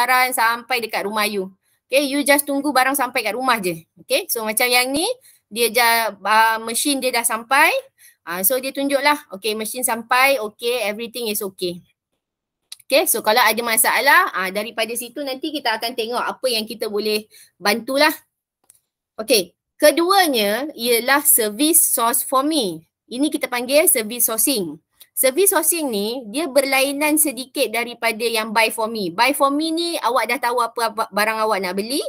barang sampai dekat rumah you. Okay, you just tunggu barang sampai kat rumah je. Okay, so macam yang ni, dia je, uh, mesin dia dah sampai. Uh, so dia tunjuklah, okay, mesin sampai, okay, everything is okay. Okay, so kalau ada masalah, uh, daripada situ nanti kita akan tengok apa yang kita boleh bantulah. Okay, keduanya ialah service source for me. Ini kita panggil service sourcing. Service sourcing ni dia berlainan sedikit daripada yang buy for me. Buy for me ni awak dah tahu apa barang awak nak beli,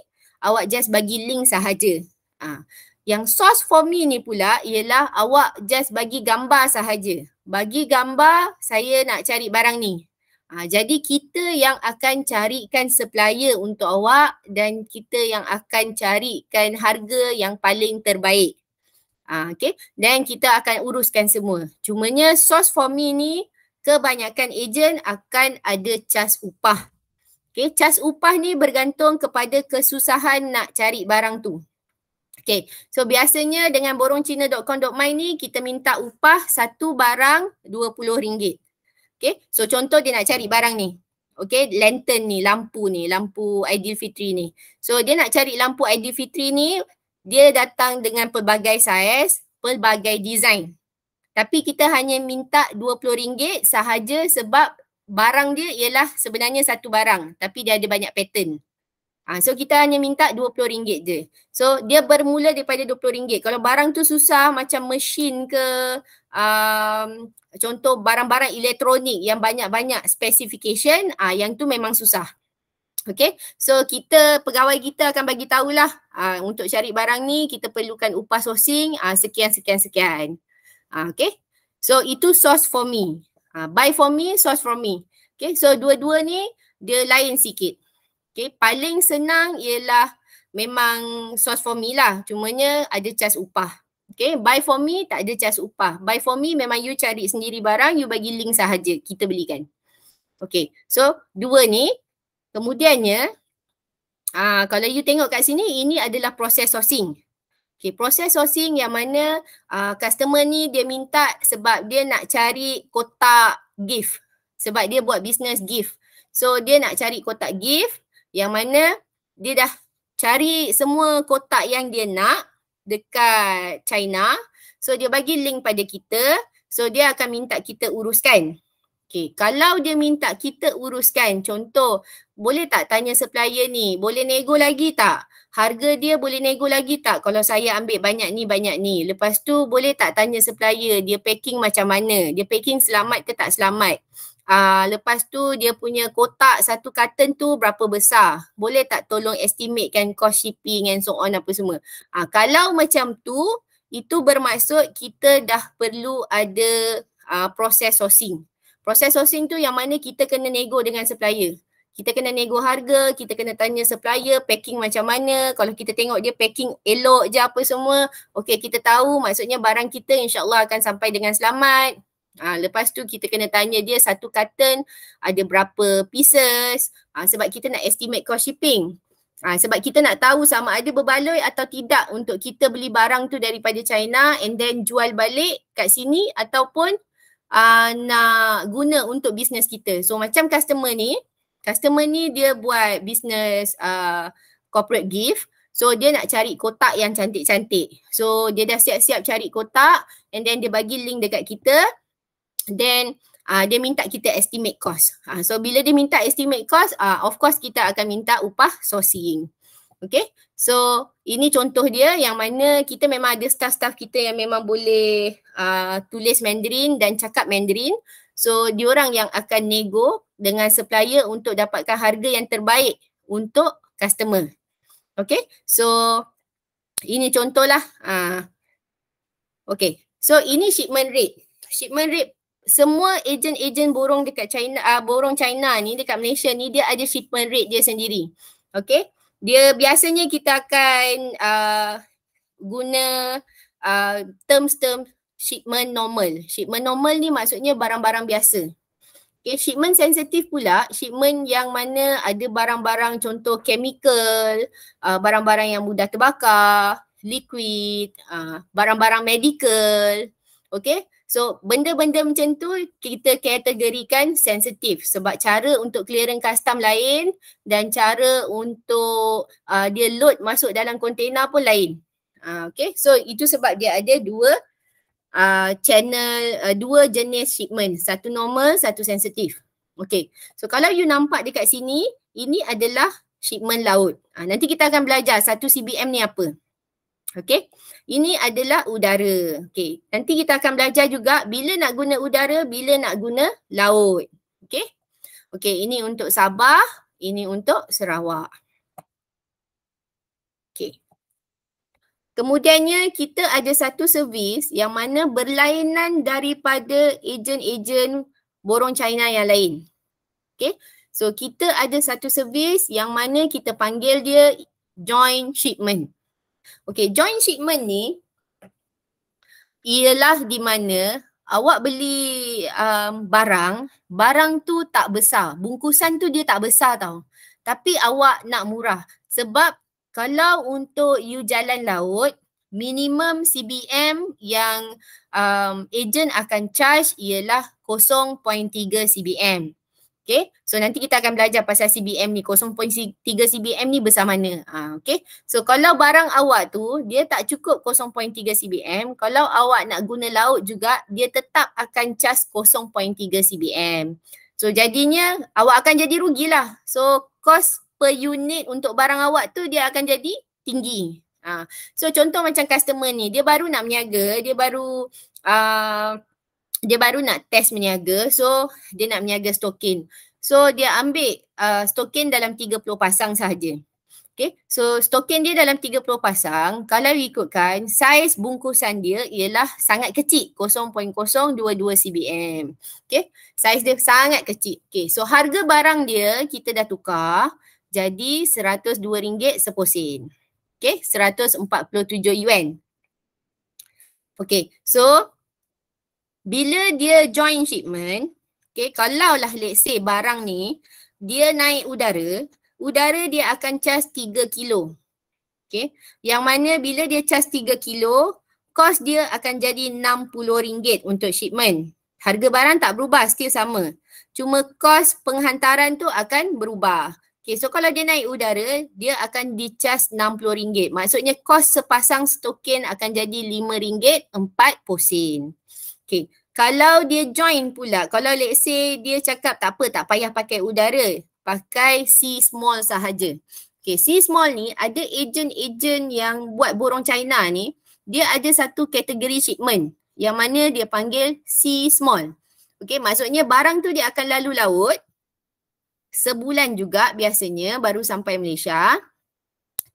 awak just bagi link sahaja. Ha. Yang source for me ni pula ialah awak just bagi gambar sahaja. Bagi gambar saya nak cari barang ni. Ha, jadi kita yang akan carikan supplier untuk awak dan kita yang akan carikan harga yang paling terbaik. Uh, ah, okay. Dan kita akan uruskan semua. Cumanya source for me ni kebanyakan agent akan ada cas upah. Okay. Cas upah ni bergantung kepada kesusahan nak cari barang tu. Okay. So biasanya dengan borongcina.com.my ni kita minta upah satu barang RM20. Okay. So contoh dia nak cari barang ni. Okay, lantern ni, lampu ni, lampu Aidilfitri ni. So dia nak cari lampu Aidilfitri ni dia datang dengan pelbagai saiz, pelbagai design. Tapi kita hanya minta RM20 sahaja sebab barang dia ialah sebenarnya satu barang tapi dia ada banyak pattern. Ha, so kita hanya minta RM20 je. So dia bermula daripada RM20. Kalau barang tu susah macam mesin ke um, contoh barang-barang elektronik yang banyak-banyak specification, ha, yang tu memang susah. Okay, so kita pegawai kita akan bagi tahulah uh, untuk cari barang ni kita perlukan upah sourcing uh, sekian sekian sekian. Uh, ah, okay, so itu source for me. Uh, buy for me, source for me. Okay, so dua-dua ni dia lain sikit. Okay, paling senang ialah memang source for me lah. cuma nya ada cas upah. Okay, buy for me tak ada cas upah. Buy for me memang you cari sendiri barang, you bagi link sahaja. Kita belikan. Okay, so dua ni Kemudiannya, aa, ah, kalau you tengok kat sini, ini adalah proses sourcing. Okay, proses sourcing yang mana aa, ah, customer ni dia minta sebab dia nak cari kotak gift. Sebab dia buat business gift. So dia nak cari kotak gift yang mana dia dah cari semua kotak yang dia nak dekat China. So dia bagi link pada kita. So dia akan minta kita uruskan. Okay, kalau dia minta kita uruskan, contoh boleh tak tanya supplier ni, boleh nego lagi tak? Harga dia boleh nego lagi tak kalau saya ambil banyak ni, banyak ni. Lepas tu boleh tak tanya supplier dia packing macam mana? Dia packing selamat ke tak selamat? Uh, lepas tu dia punya kotak satu carton tu berapa besar? Boleh tak tolong estimatekan cost shipping and so on apa semua? Uh, kalau macam tu, itu bermaksud kita dah perlu ada uh, proses sourcing. Proses sourcing tu yang mana kita kena nego dengan supplier. Kita kena nego harga, kita kena tanya supplier packing macam mana. Kalau kita tengok dia packing elok je apa semua. Okay kita tahu maksudnya barang kita insyaAllah akan sampai dengan selamat. Ha, lepas tu kita kena tanya dia satu carton ada berapa pieces. Ha, sebab kita nak estimate cost shipping. Ha, sebab kita nak tahu sama ada berbaloi atau tidak untuk kita beli barang tu daripada China and then jual balik kat sini ataupun uh, nak guna untuk bisnes kita. So macam customer ni, customer ni dia buat bisnes uh, corporate gift. So dia nak cari kotak yang cantik-cantik. So dia dah siap-siap cari kotak and then dia bagi link dekat kita. Then uh, dia minta kita estimate cost. Uh, so bila dia minta estimate cost, uh, of course kita akan minta upah sourcing. Okay. So ini contoh dia yang mana kita memang ada staff-staff kita yang memang boleh Uh, tulis Mandarin dan cakap Mandarin. So diorang yang akan nego dengan supplier untuk dapatkan harga yang terbaik untuk customer. Okay, so ini contohlah. Uh, okay, so ini shipment rate. Shipment rate semua ejen-ejen borong dekat China, uh, borong China ni dekat Malaysia ni dia ada shipment rate dia sendiri. Okay, dia biasanya kita akan uh, guna uh, terms-terms shipment normal. Shipment normal ni maksudnya barang-barang biasa. Okay, shipment sensitif pula, shipment yang mana ada barang-barang contoh chemical, uh, barang-barang yang mudah terbakar, liquid, uh, barang-barang medical. Okay, so benda-benda macam tu kita kategorikan sensitif sebab cara untuk clearance custom lain dan cara untuk uh, dia load masuk dalam kontena pun lain. Uh, okay, so itu sebab dia ada dua uh, channel uh, dua jenis shipment satu normal satu sensitif Okay, so kalau you nampak dekat sini ini adalah shipment laut uh, nanti kita akan belajar satu CBM ni apa Okay, ini adalah udara Okay, nanti kita akan belajar juga bila nak guna udara bila nak guna laut Okay, okay ini untuk Sabah ini untuk Sarawak Kemudiannya kita ada satu servis yang mana berlainan daripada ejen-ejen borong China yang lain. Okay. So kita ada satu servis yang mana kita panggil dia joint shipment. Okay, joint shipment ni ialah di mana awak beli um, barang, barang tu tak besar. Bungkusan tu dia tak besar tau. Tapi awak nak murah. Sebab kalau untuk you jalan laut minimum CBM yang um, agent akan charge ialah 0.3 CBM. Okay, so nanti kita akan belajar pasal CBM ni, 0.3 CBM ni besar mana. Ha, okay, so kalau barang awak tu dia tak cukup 0.3 CBM, kalau awak nak guna laut juga dia tetap akan charge 0.3 CBM. So jadinya awak akan jadi rugilah. So cost per unit untuk barang awak tu dia akan jadi tinggi. Ha. So contoh macam customer ni dia baru nak meniaga, dia baru uh, dia baru nak test meniaga. So dia nak meniaga stokin. So dia ambil uh, stokin dalam 30 pasang sahaja. Okay. So stokin dia dalam 30 pasang. Kalau ikutkan saiz bungkusan dia ialah sangat kecil 0.022 cbm. Okay. Saiz dia sangat kecil. Okay. So harga barang dia kita dah tukar jadi RM102 seposen. Okay, 147 yuan. Okay, so bila dia join shipment, okay, kalau lah let's say barang ni, dia naik udara, udara dia akan cas 3 kilo. Okay, yang mana bila dia cas 3 kilo, kos dia akan jadi RM60 untuk shipment. Harga barang tak berubah, still sama. Cuma kos penghantaran tu akan berubah. Okay so kalau dia naik udara dia akan dicas RM60. Maksudnya kos sepasang stokin akan jadi RM5.4. Okay kalau dia join pula, kalau let's say dia cakap tak apa tak payah pakai udara, pakai C small sahaja. Okay C small ni ada agent-agent yang buat borong China ni, dia ada satu kategori shipment yang mana dia panggil C small. Okay maksudnya barang tu dia akan lalu laut sebulan juga biasanya baru sampai Malaysia.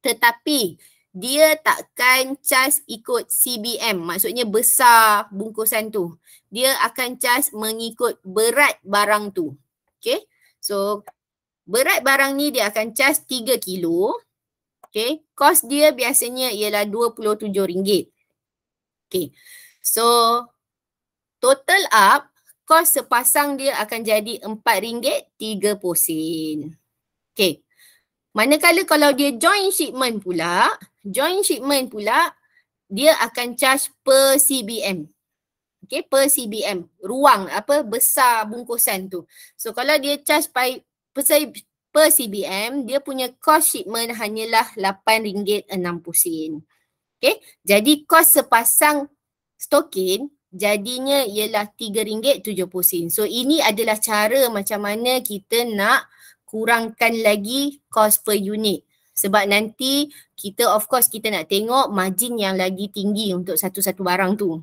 Tetapi dia takkan cas ikut CBM, maksudnya besar bungkusan tu. Dia akan cas mengikut berat barang tu. Okay, so berat barang ni dia akan cas 3 kilo. Okay, kos dia biasanya ialah RM27. Okay, so total up kos sepasang dia akan jadi RM4.30. Okay. Manakala kalau dia join shipment pula, join shipment pula, dia akan charge per CBM. Okay, per CBM. Ruang apa, besar bungkusan tu. So kalau dia charge by, per, per CBM, dia punya kos shipment hanyalah RM8.60. Okay, jadi kos sepasang stoking jadinya ialah RM3.70. So ini adalah cara macam mana kita nak kurangkan lagi cost per unit. Sebab nanti kita of course kita nak tengok margin yang lagi tinggi untuk satu-satu barang tu.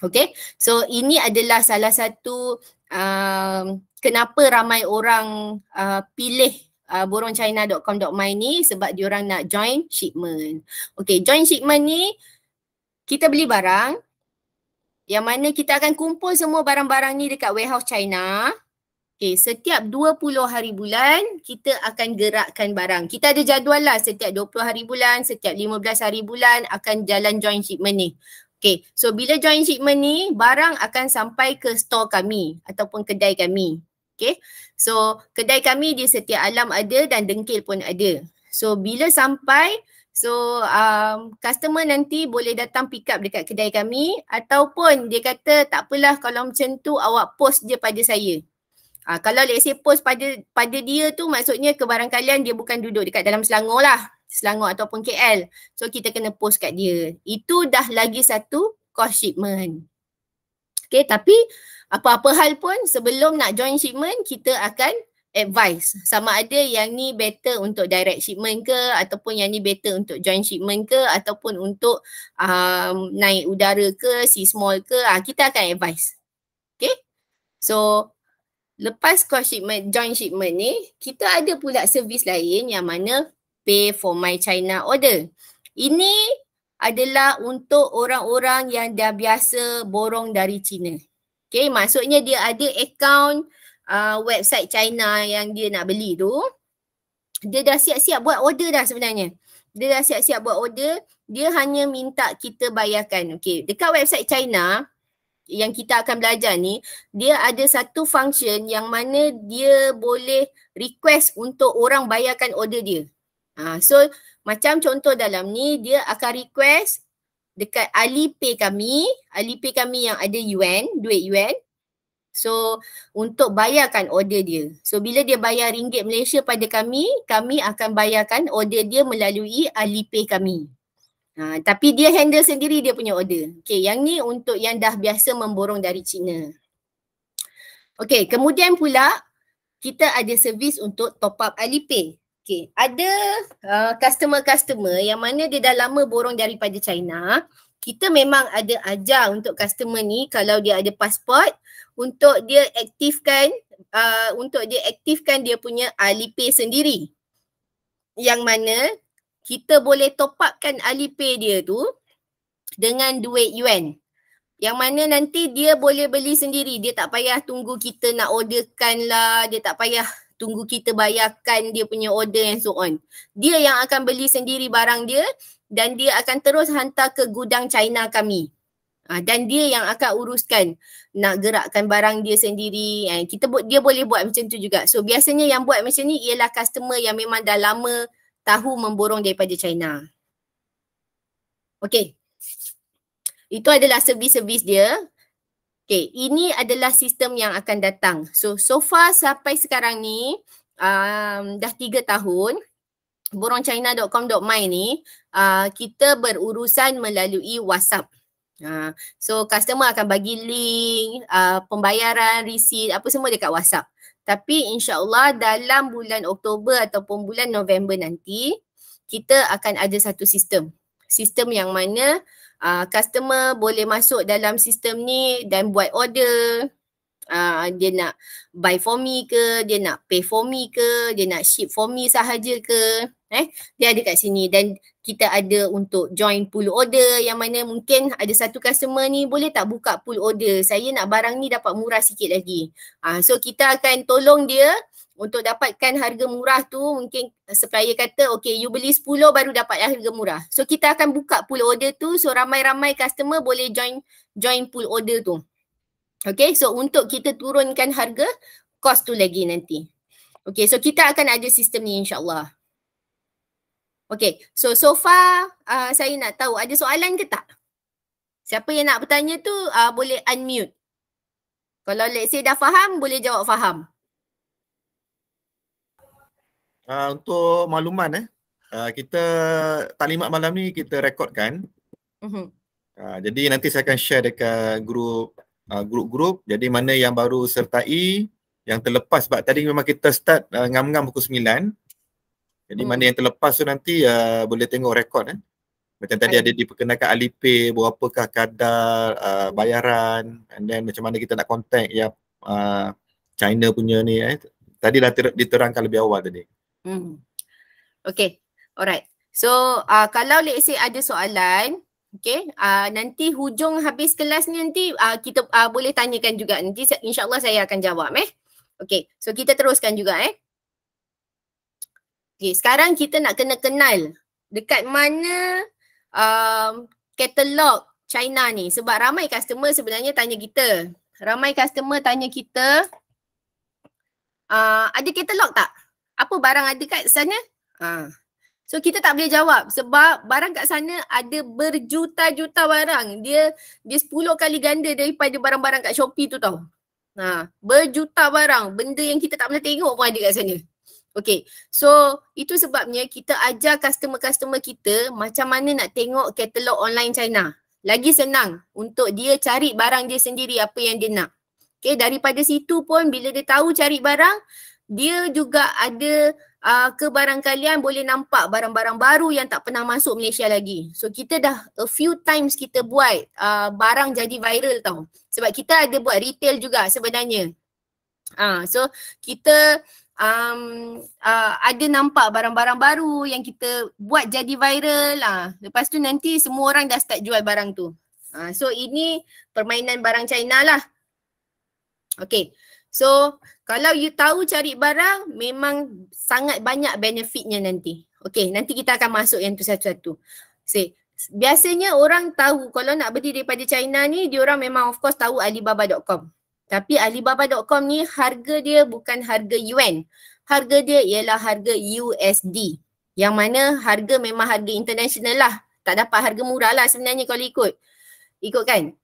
Okay, so ini adalah salah satu uh, kenapa ramai orang uh, pilih uh, borongchina.com.my ni sebab diorang nak join shipment. Okay, join shipment ni kita beli barang, yang mana kita akan kumpul semua barang-barang ni dekat warehouse China. Okay, setiap 20 hari bulan kita akan gerakkan barang. Kita ada jadual lah setiap 20 hari bulan, setiap 15 hari bulan akan jalan joint shipment ni. Okay, so bila joint shipment ni, barang akan sampai ke store kami ataupun kedai kami. Okay, so kedai kami di setiap alam ada dan dengkil pun ada. So bila sampai, So um, customer nanti boleh datang pick up dekat kedai kami ataupun dia kata tak apalah kalau macam tu awak post je pada saya. Ha, kalau let's say post pada pada dia tu maksudnya kebarangkalian dia bukan duduk dekat dalam Selangor lah. Selangor ataupun KL. So kita kena post kat dia. Itu dah lagi satu cost shipment. Okay tapi apa-apa hal pun sebelum nak join shipment kita akan advice sama ada yang ni better untuk direct shipment ke ataupun yang ni better untuk joint shipment ke ataupun untuk um, naik udara ke si small ke uh, kita akan advice okay so lepas cross shipment joint shipment ni kita ada pula servis lain yang mana pay for my china order ini adalah untuk orang-orang yang dah biasa borong dari China. Okay, maksudnya dia ada account uh, website China yang dia nak beli tu dia dah siap-siap buat order dah sebenarnya. Dia dah siap-siap buat order, dia hanya minta kita bayarkan. Okey, dekat website China yang kita akan belajar ni, dia ada satu function yang mana dia boleh request untuk orang bayarkan order dia. Ha, so macam contoh dalam ni, dia akan request dekat Alipay kami, Alipay kami yang ada yuan, duit yuan, So untuk bayarkan order dia. So bila dia bayar ringgit Malaysia pada kami, kami akan bayarkan order dia melalui Alipay kami. Ha, tapi dia handle sendiri dia punya order. Okay yang ni untuk yang dah biasa memborong dari China. Okay kemudian pula kita ada servis untuk top up Alipay. Okay ada uh, customer-customer yang mana dia dah lama borong daripada China. Kita memang ada ajar untuk customer ni kalau dia ada pasport, untuk dia aktifkan uh, untuk dia aktifkan dia punya Alipay sendiri. Yang mana kita boleh top upkan Alipay dia tu dengan duit yuan. Yang mana nanti dia boleh beli sendiri. Dia tak payah tunggu kita nak orderkan lah. Dia tak payah tunggu kita bayarkan dia punya order and so on. Dia yang akan beli sendiri barang dia dan dia akan terus hantar ke gudang China kami. Uh, dan dia yang akan uruskan nak gerakkan barang dia sendiri. Uh, kita bu- dia boleh buat macam tu juga. So biasanya yang buat macam ni ialah customer yang memang dah lama tahu memborong daripada China. Okay. Itu adalah servis-servis dia. Okay, ini adalah sistem yang akan datang. So, so far sampai sekarang ni um, dah tiga tahun borongchina.com.my ni uh, kita berurusan melalui WhatsApp. Uh, so customer akan bagi link, uh, pembayaran, receipt, apa semua dekat WhatsApp. Tapi insyaAllah dalam bulan Oktober ataupun bulan November nanti, kita akan ada satu sistem. Sistem yang mana uh, customer boleh masuk dalam sistem ni dan buat order. Uh, dia nak buy for me ke, dia nak pay for me ke, dia nak ship for me sahaja ke eh dia ada kat sini dan kita ada untuk join pool order yang mana mungkin ada satu customer ni boleh tak buka pool order saya nak barang ni dapat murah sikit lagi ah so kita akan tolong dia untuk dapatkan harga murah tu mungkin supplier kata okay you beli 10 baru dapat harga murah so kita akan buka pool order tu so ramai-ramai customer boleh join join pool order tu okay so untuk kita turunkan harga cost tu lagi nanti okay so kita akan ada sistem ni insyaallah Okay, so so far uh, saya nak tahu ada soalan ke tak? Siapa yang nak bertanya tu uh, boleh unmute. Kalau let's say dah faham, boleh jawab faham. Uh, untuk makluman eh, uh, kita taklimat malam ni kita rekodkan. Uh-huh. Uh, jadi nanti saya akan share dekat grup uh, grup-grup. Jadi mana yang baru sertai, yang terlepas sebab tadi memang kita start uh, ngam-ngam pukul 9. Jadi hmm. mana yang terlepas tu nanti uh, boleh tengok rekod eh. Macam tadi ada diperkenalkan Alipay, berapakah kadar uh, bayaran and then macam mana kita nak contact yang uh, ah, China punya ni eh. Tadi dah diterangkan lebih awal tadi. Hmm. Okay. Alright. So uh, kalau let's say ada soalan Okay, uh, nanti hujung habis kelas ni nanti uh, kita uh, boleh tanyakan juga. Nanti insyaAllah saya akan jawab eh. Okay, so kita teruskan juga eh. Okay, sekarang kita nak kena kenal dekat mana um, katalog China ni. Sebab ramai customer sebenarnya tanya kita. Ramai customer tanya kita, uh, ada katalog tak? Apa barang ada kat sana? Uh. So kita tak boleh jawab sebab barang kat sana ada berjuta-juta barang. Dia dia 10 kali ganda daripada barang-barang kat Shopee tu tau. Ha, berjuta barang. Benda yang kita tak pernah tengok pun ada kat sana. Okay, so itu sebabnya kita ajar customer-customer kita macam mana nak tengok katalog online China. Lagi senang untuk dia cari barang dia sendiri apa yang dia nak. Okay, daripada situ pun bila dia tahu cari barang, dia juga ada uh, ke barang kalian boleh nampak barang-barang baru yang tak pernah masuk Malaysia lagi. So kita dah a few times kita buat uh, barang jadi viral tau. Sebab kita ada buat retail juga sebenarnya. Ah, uh, so kita um, uh, ada nampak barang-barang baru yang kita buat jadi viral lah. Lepas tu nanti semua orang dah start jual barang tu. Uh, so ini permainan barang China lah. Okay. So kalau you tahu cari barang memang sangat banyak benefitnya nanti. Okay nanti kita akan masuk yang tu satu-satu. Say, biasanya orang tahu kalau nak beli daripada China ni diorang memang of course tahu alibaba.com. Tapi Alibaba.com ni harga dia bukan harga yuan. Harga dia ialah harga USD. Yang mana harga memang harga international lah. Tak dapat harga murah lah sebenarnya kalau ikut. Ikut kan?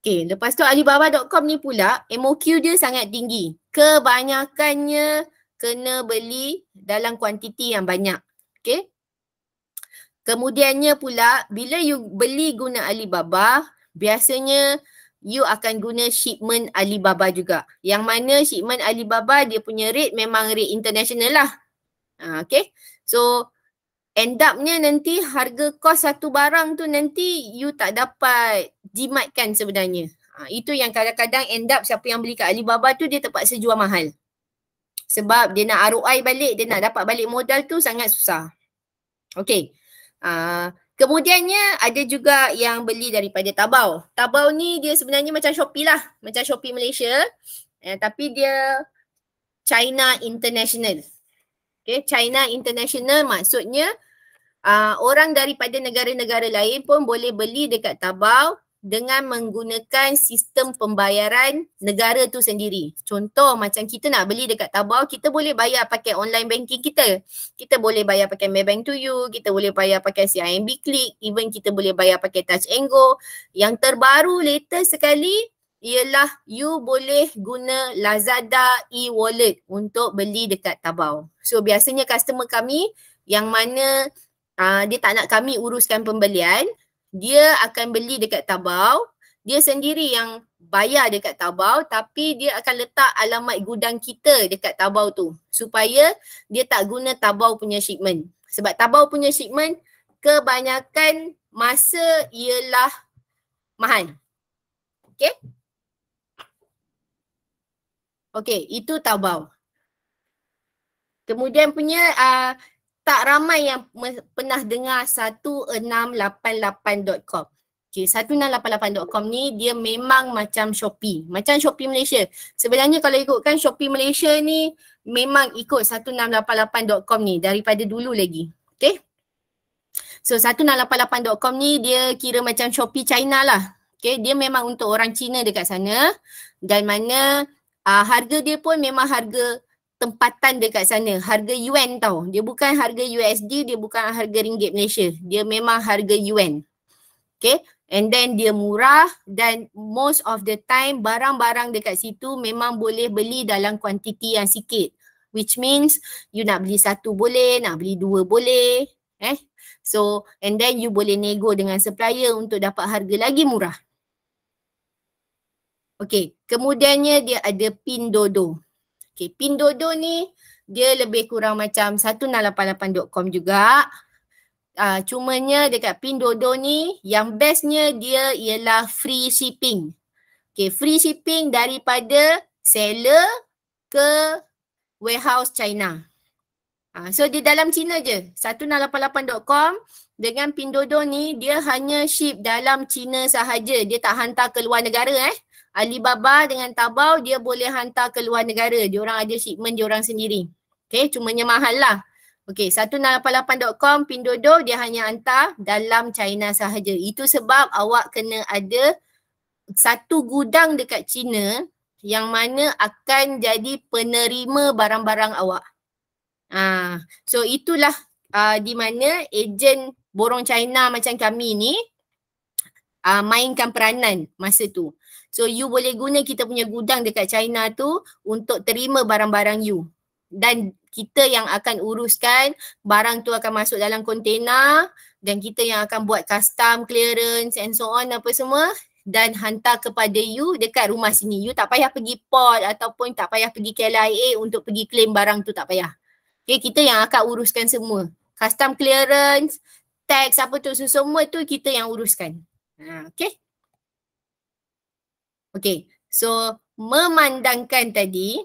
Okay, lepas tu Alibaba.com ni pula MOQ dia sangat tinggi. Kebanyakannya kena beli dalam kuantiti yang banyak. Okay? Kemudiannya pula bila you beli guna Alibaba, biasanya you akan guna shipment Alibaba juga. Yang mana shipment Alibaba dia punya rate memang rate international lah. Uh, okay. So end upnya nanti harga kos satu barang tu nanti you tak dapat jimatkan sebenarnya. Uh, itu yang kadang-kadang end up siapa yang beli kat Alibaba tu dia terpaksa jual mahal. Sebab dia nak ROI balik, dia nak dapat balik modal tu sangat susah. Okay. Uh, Kemudiannya ada juga yang beli daripada Tabau. Tabau ni dia sebenarnya macam Shopee lah. Macam Shopee Malaysia. Eh, tapi dia China International. Okay, China International maksudnya uh, orang daripada negara-negara lain pun boleh beli dekat Tabau dengan menggunakan sistem pembayaran negara tu sendiri. Contoh macam kita nak beli dekat Tabau, kita boleh bayar pakai online banking kita. Kita boleh bayar pakai Maybank to you, kita boleh bayar pakai CIMB Click, even kita boleh bayar pakai Touch and Go. Yang terbaru latest sekali ialah you boleh guna Lazada e-wallet untuk beli dekat Tabau. So biasanya customer kami yang mana uh, dia tak nak kami uruskan pembelian, dia akan beli dekat Tabau, dia sendiri yang bayar dekat Tabau tapi dia akan letak alamat gudang kita dekat Tabau tu supaya dia tak guna Tabau punya shipment. Sebab Tabau punya shipment kebanyakan masa ialah mahal. Okay? Okay, itu Tabau. Kemudian punya uh, tak ramai yang pernah dengar 1688.com. Okay, 1688.com ni dia memang macam Shopee. Macam Shopee Malaysia. Sebenarnya kalau ikutkan Shopee Malaysia ni memang ikut 1688.com ni daripada dulu lagi. Okay. So 1688.com ni dia kira macam Shopee China lah. Okay, dia memang untuk orang Cina dekat sana. Dan mana uh, harga dia pun memang harga tempatan dekat sana. Harga Yuan tau. Dia bukan harga USD, dia bukan harga ringgit Malaysia. Dia memang harga Yuan, Okay. And then dia murah dan most of the time barang-barang dekat situ memang boleh beli dalam kuantiti yang sikit. Which means you nak beli satu boleh, nak beli dua boleh. Eh. So and then you boleh nego dengan supplier untuk dapat harga lagi murah. Okay. Kemudiannya dia ada pin dodo. Okay, Pindodo ni dia lebih kurang macam 1688.com juga. Uh, cumanya dekat Pindodo ni yang bestnya dia ialah free shipping. Okay, free shipping daripada seller ke warehouse China. Uh, so di dalam China je. 1688.com dengan Pindodo ni dia hanya ship dalam China sahaja. Dia tak hantar ke luar negara eh. Alibaba dengan Tabau dia boleh hantar ke luar negara. Dia orang ada shipment dia orang sendiri. Okay, cumanya mahal lah. Okay, 188.com Pindodo dia hanya hantar dalam China sahaja. Itu sebab awak kena ada satu gudang dekat China yang mana akan jadi penerima barang-barang awak. Ah, so itulah uh, di mana ejen borong China macam kami ni uh, mainkan peranan masa tu. So you boleh guna kita punya gudang dekat China tu untuk terima barang-barang you. Dan kita yang akan uruskan barang tu akan masuk dalam kontena dan kita yang akan buat custom clearance and so on apa semua dan hantar kepada you dekat rumah sini. You tak payah pergi port ataupun tak payah pergi KLIA untuk pergi claim barang tu tak payah. Okay, kita yang akan uruskan semua. Custom clearance, tax apa tu semua tu kita yang uruskan. Ha, okay. Okay, so memandangkan tadi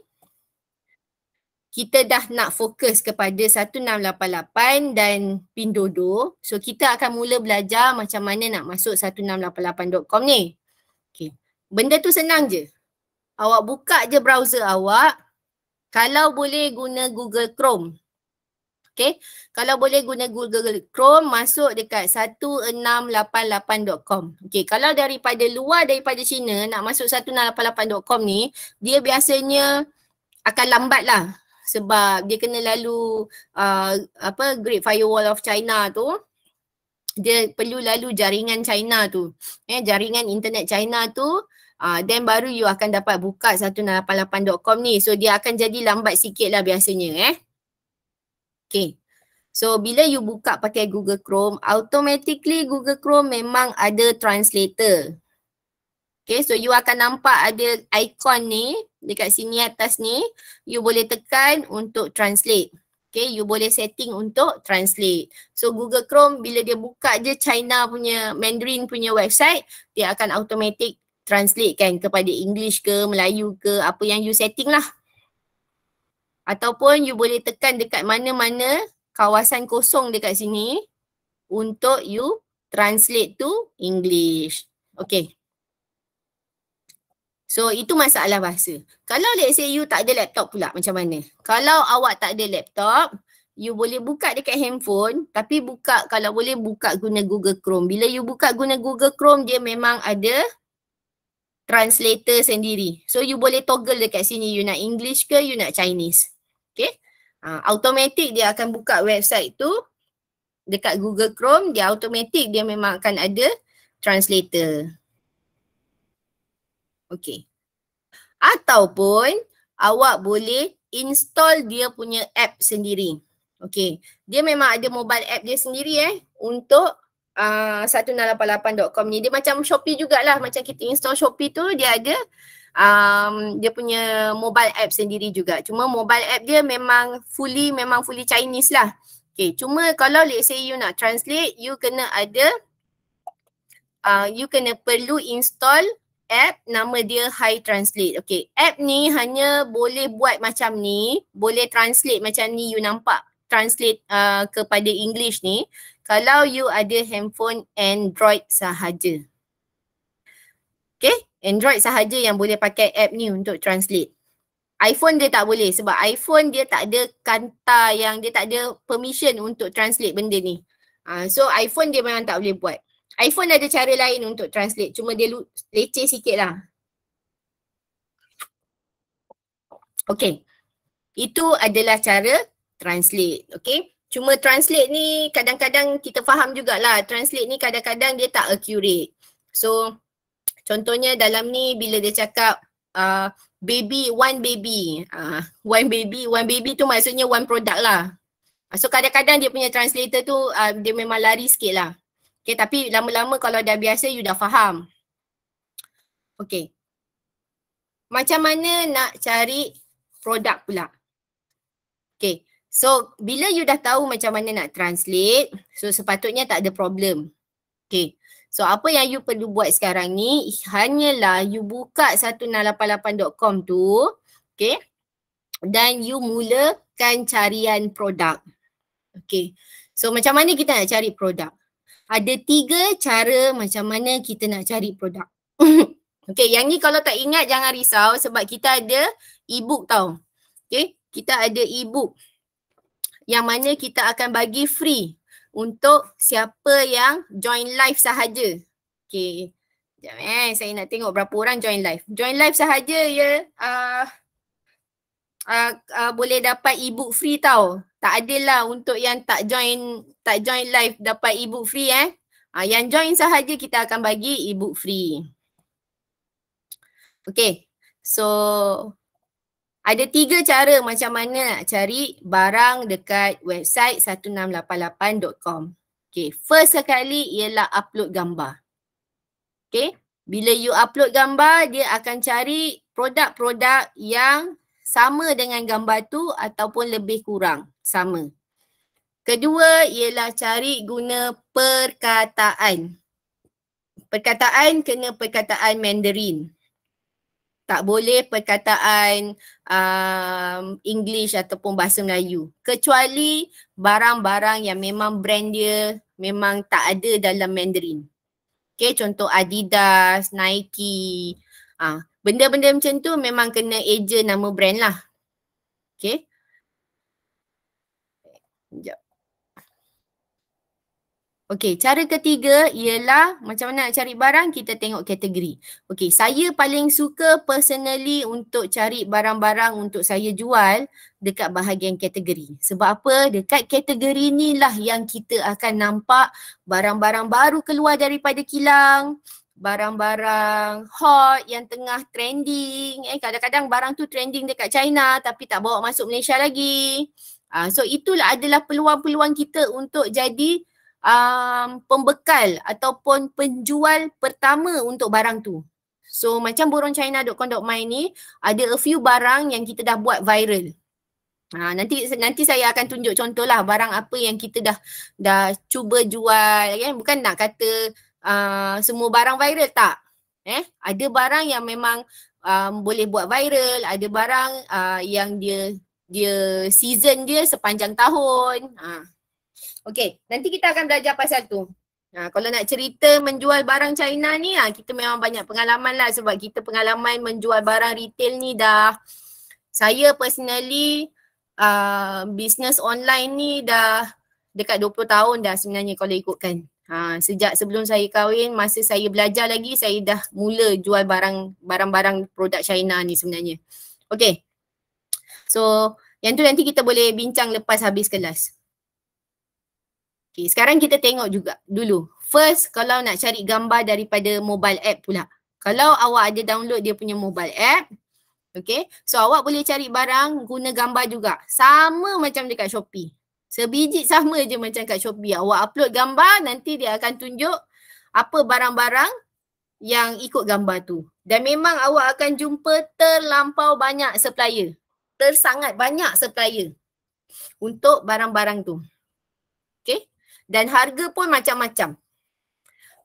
kita dah nak fokus kepada 1688 dan Pindodo. So kita akan mula belajar macam mana nak masuk 1688.com ni. Okay. Benda tu senang je. Awak buka je browser awak. Kalau boleh guna Google Chrome. Okay. Kalau boleh guna Google Chrome, masuk dekat 1688.com. Okay. Kalau daripada luar daripada China nak masuk 1688.com ni, dia biasanya akan lambat lah. Sebab dia kena lalu uh, apa Great Firewall of China tu dia perlu lalu jaringan China tu. Eh, jaringan internet China tu uh, then baru you akan dapat buka 1688.com ni. So dia akan jadi lambat sikit lah biasanya eh. Okay. So bila you buka pakai Google Chrome, automatically Google Chrome memang ada translator. Okay, so you akan nampak ada ikon ni dekat sini atas ni. You boleh tekan untuk translate. Okay, you boleh setting untuk translate. So Google Chrome bila dia buka je China punya, Mandarin punya website, dia akan automatic translate kan kepada English ke, Melayu ke, apa yang you setting lah ataupun you boleh tekan dekat mana-mana kawasan kosong dekat sini untuk you translate to English. Okay. So itu masalah bahasa. Kalau let's say you tak ada laptop pula macam mana? Kalau awak tak ada laptop, you boleh buka dekat handphone tapi buka kalau boleh buka guna Google Chrome. Bila you buka guna Google Chrome dia memang ada translator sendiri. So you boleh toggle dekat sini you nak English ke you nak Chinese. Okay. Ha, ah, automatik dia akan buka website tu dekat Google Chrome dia automatik dia memang akan ada translator. Okay. Ataupun awak boleh install dia punya app sendiri. Okay. Dia memang ada mobile app dia sendiri eh untuk uh, ah, 1688.com ni. Dia macam Shopee jugalah. Macam kita install Shopee tu dia ada um, dia punya mobile app sendiri juga. Cuma mobile app dia memang fully memang fully Chinese lah. Okay, cuma kalau let's say you nak translate, you kena ada uh, you kena perlu install app nama dia High Translate. Okay, app ni hanya boleh buat macam ni, boleh translate macam ni you nampak translate uh, kepada English ni kalau you ada handphone Android sahaja. Okay, Android sahaja yang boleh pakai app ni untuk translate. iPhone dia tak boleh sebab iPhone dia tak ada kanta yang dia tak ada permission untuk translate benda ni. Uh, so iPhone dia memang tak boleh buat. iPhone ada cara lain untuk translate cuma dia le- leceh sikit lah. Okay, itu adalah cara translate. Okay, cuma translate ni kadang-kadang kita faham jugalah translate ni kadang-kadang dia tak accurate. So Contohnya dalam ni bila dia cakap uh, baby, one baby. Uh, one baby, one baby tu maksudnya one product lah. Uh, so kadang-kadang dia punya translator tu uh, dia memang lari sikit lah. Okay tapi lama-lama kalau dah biasa you dah faham. Okay. Macam mana nak cari produk pula? Okay. So bila you dah tahu macam mana nak translate, so sepatutnya tak ada problem. Okay. So apa yang you perlu buat sekarang ni hanyalah you buka 1688.com tu okay dan you mulakan carian produk. Okay. So macam mana kita nak cari produk? Ada tiga cara macam mana kita nak cari produk. okay yang ni kalau tak ingat jangan risau sebab kita ada e-book tau. Okay. Kita ada e-book yang mana kita akan bagi free untuk siapa yang join live sahaja. Okay. Sekejap eh, saya nak tengok berapa orang join live. Join live sahaja ya. Uh, uh, uh, boleh dapat e free tau. Tak adalah untuk yang tak join tak join live dapat e free eh. Uh, yang join sahaja kita akan bagi e free. Okay. So, ada tiga cara macam mana nak cari barang dekat website 1688.com. Okay, first sekali ialah upload gambar. Okay, bila you upload gambar, dia akan cari produk-produk yang sama dengan gambar tu ataupun lebih kurang sama. Kedua ialah cari guna perkataan. Perkataan kena perkataan Mandarin tak boleh perkataan um, English ataupun bahasa Melayu kecuali barang-barang yang memang brand dia memang tak ada dalam Mandarin. Okay contoh Adidas, Nike, ah benda-benda macam tu memang kena eja nama brand lah. Okay. Sekejap. Okey, cara ketiga ialah macam mana nak cari barang kita tengok kategori. Okey, saya paling suka personally untuk cari barang-barang untuk saya jual dekat bahagian kategori. Sebab apa? Dekat kategori ni lah yang kita akan nampak barang-barang baru keluar daripada kilang, barang-barang hot yang tengah trending. Eh kadang-kadang barang tu trending dekat China tapi tak bawa masuk Malaysia lagi. Uh, so itulah adalah peluang-peluang kita untuk jadi um, pembekal ataupun penjual pertama untuk barang tu. So macam burung China dok mai ni ada a few barang yang kita dah buat viral. Ha, nanti nanti saya akan tunjuk contoh lah barang apa yang kita dah dah cuba jual kan. Bukan nak kata uh, semua barang viral tak. Eh, ada barang yang memang um, boleh buat viral, ada barang uh, yang dia dia season dia sepanjang tahun. Ha. Okey, nanti kita akan belajar pasal tu. Ha, kalau nak cerita menjual barang China ni, ha, kita memang banyak pengalaman lah sebab kita pengalaman menjual barang retail ni dah saya personally uh, business online ni dah dekat 20 tahun dah sebenarnya kalau ikutkan. Ha, sejak sebelum saya kahwin, masa saya belajar lagi, saya dah mula jual barang, barang-barang produk China ni sebenarnya. Okay. So, yang tu nanti kita boleh bincang lepas habis kelas. Okay, sekarang kita tengok juga dulu. First, kalau nak cari gambar daripada mobile app pula. Kalau awak ada download dia punya mobile app, okay. So, awak boleh cari barang guna gambar juga. Sama macam dekat Shopee. Sebiji sama je macam kat Shopee. Awak upload gambar, nanti dia akan tunjuk apa barang-barang yang ikut gambar tu. Dan memang awak akan jumpa terlampau banyak supplier. Tersangat banyak supplier untuk barang-barang tu. Okay dan harga pun macam-macam.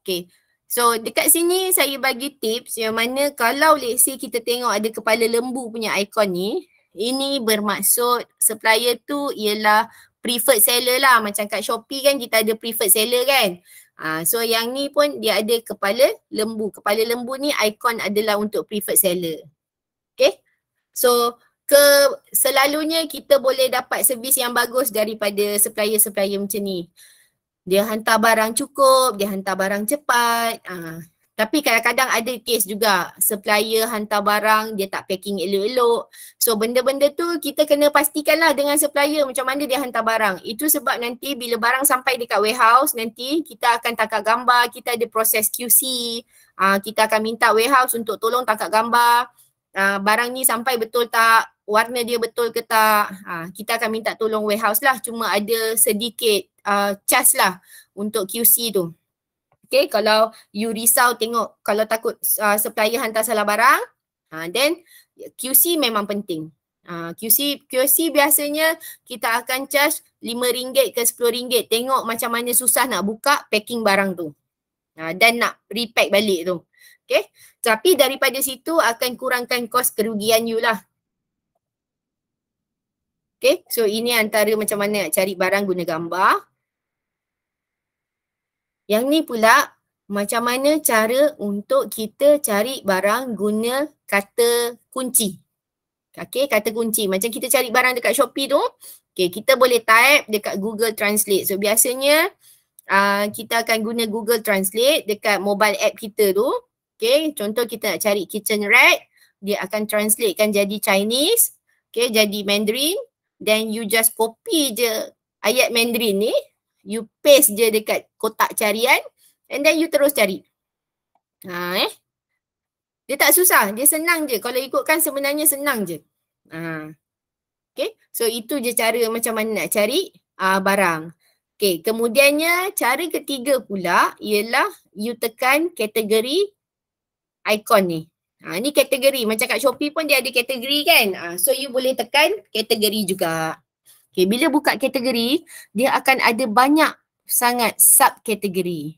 Okay. So dekat sini saya bagi tips yang mana kalau let's say kita tengok ada kepala lembu punya ikon ni, ini bermaksud supplier tu ialah preferred seller lah. Macam kat Shopee kan kita ada preferred seller kan. Uh, so yang ni pun dia ada kepala lembu. Kepala lembu ni ikon adalah untuk preferred seller. Okay. So ke selalunya kita boleh dapat servis yang bagus daripada supplier-supplier macam ni dia hantar barang cukup, dia hantar barang cepat. Uh. Tapi kadang-kadang ada case juga supplier hantar barang dia tak packing elok-elok. So benda-benda tu kita kena pastikan lah dengan supplier macam mana dia hantar barang. Itu sebab nanti bila barang sampai dekat warehouse nanti kita akan tangkap gambar, kita ada proses QC. Uh, ha, kita akan minta warehouse untuk tolong tangkap gambar uh, barang ni sampai betul tak, warna dia betul ke tak ha, kita akan minta tolong warehouse lah cuma ada sedikit uh, charge lah untuk QC tu Okay kalau you risau tengok kalau takut uh, supplier hantar salah barang uh, then QC memang penting uh, ha, QC QC biasanya kita akan charge RM5 ke RM10 tengok macam mana susah nak buka packing barang tu uh, dan nak repack balik tu Okay. Tapi daripada situ akan kurangkan kos kerugian you lah. Okay, so ini antara macam mana nak cari barang guna gambar. Yang ni pula macam mana cara untuk kita cari barang guna kata kunci. Okay, kata kunci. Macam kita cari barang dekat Shopee tu, okay, kita boleh type dekat Google Translate. So biasanya uh, kita akan guna Google Translate dekat mobile app kita tu. Okay, contoh kita nak cari kitchen rack, dia akan translatekan jadi Chinese, okay, jadi Mandarin, then you just copy je ayat Mandarin ni, you paste je dekat kotak carian and then you terus cari. Ha eh. Dia tak susah, dia senang je. Kalau ikutkan sebenarnya senang je. Ha. Okay, so itu je cara macam mana nak cari uh, barang. Okay, kemudiannya cara ketiga pula ialah you tekan kategori ikon ni. Ha, ni kategori. Macam kat Shopee pun dia ada kategori kan. Ha, so you boleh tekan kategori juga. Okay, bila buka kategori, dia akan ada banyak sangat sub kategori.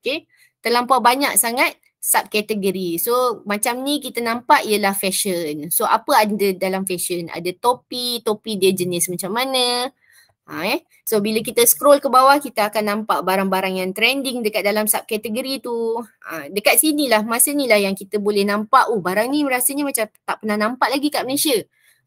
Okay, terlampau banyak sangat sub kategori. So macam ni kita nampak ialah fashion. So apa ada dalam fashion? Ada topi, topi dia jenis macam mana? Ha, eh? So bila kita scroll ke bawah kita akan nampak barang-barang yang trending dekat dalam subkategori tu. Ha, dekat sini lah masa ni lah yang kita boleh nampak oh barang ni rasanya macam tak pernah nampak lagi kat Malaysia.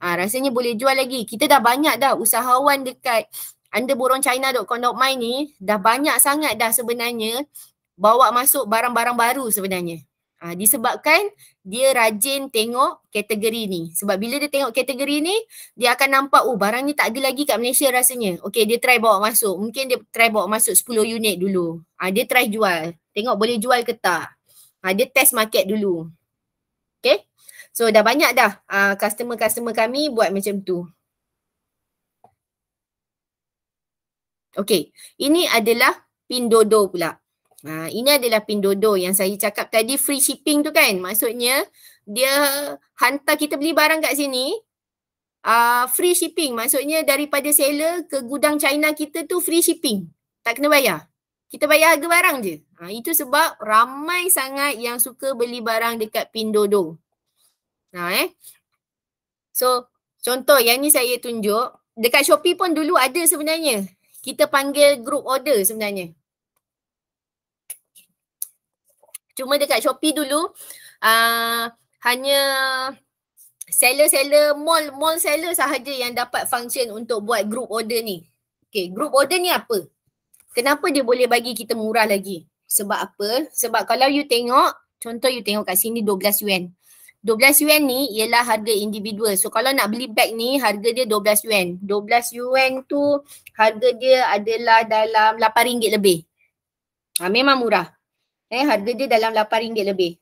Ha, rasanya boleh jual lagi. Kita dah banyak dah usahawan dekat underborongchina.com.my ni dah banyak sangat dah sebenarnya bawa masuk barang-barang baru sebenarnya. Ha, disebabkan dia rajin tengok kategori ni. Sebab bila dia tengok kategori ni, dia akan nampak oh barang ni tak ada lagi kat Malaysia rasanya. Okey, dia try bawa masuk. Mungkin dia try bawa masuk 10 unit dulu. Ha, dia try jual. Tengok boleh jual ke tak. Ha, dia test market dulu. Okey, So dah banyak dah ah, customer-customer uh, kami buat macam tu. Okey, Ini adalah Pindodo pula. Ha, ini adalah pindodo yang saya cakap tadi free shipping tu kan. Maksudnya dia hantar kita beli barang kat sini uh, free shipping. Maksudnya daripada seller ke gudang China kita tu free shipping. Tak kena bayar. Kita bayar harga barang je. Ha, itu sebab ramai sangat yang suka beli barang dekat pindodo. Ha, eh. So contoh yang ni saya tunjuk. Dekat Shopee pun dulu ada sebenarnya. Kita panggil group order sebenarnya. Cuma dekat Shopee dulu uh, hanya seller-seller mall mall seller sahaja yang dapat function untuk buat group order ni. Okey, group order ni apa? Kenapa dia boleh bagi kita murah lagi? Sebab apa? Sebab kalau you tengok, contoh you tengok kat sini 12 yuan. 12 yuan ni ialah harga individual. So kalau nak beli bag ni harga dia 12 yuan. 12 yuan tu harga dia adalah dalam rm ringgit lebih. Ha, memang murah. Eh, harga dia dalam RM8 lebih.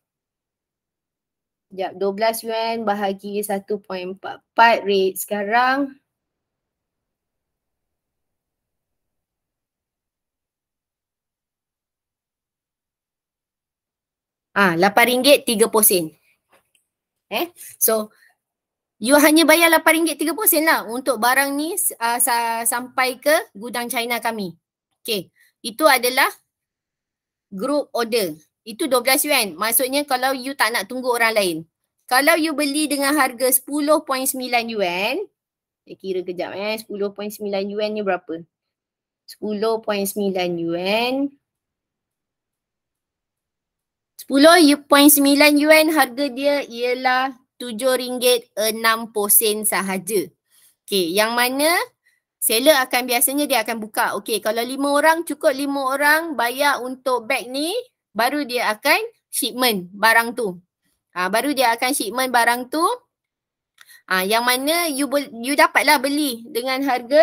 Sekejap, 12 yuan bahagi 1.44 rate sekarang. Ah, RM8.30. Eh, so you hanya bayar RM8.30 lah untuk barang ni uh, sa- sampai ke gudang China kami. Okay, itu adalah group order. Itu 12 yuan. Maksudnya kalau you tak nak tunggu orang lain. Kalau you beli dengan harga 10.9 yuan, saya eh, kira kejap eh, 10.9 yuan ni berapa? 10.9 yuan. 10.9 yuan harga dia ialah RM7.60 sahaja. Okay, yang mana seller akan biasanya dia akan buka. Okay kalau lima orang cukup lima orang bayar untuk bag ni baru dia akan shipment barang tu. Ha, baru dia akan shipment barang tu ha, yang mana you, be- you dapatlah beli dengan harga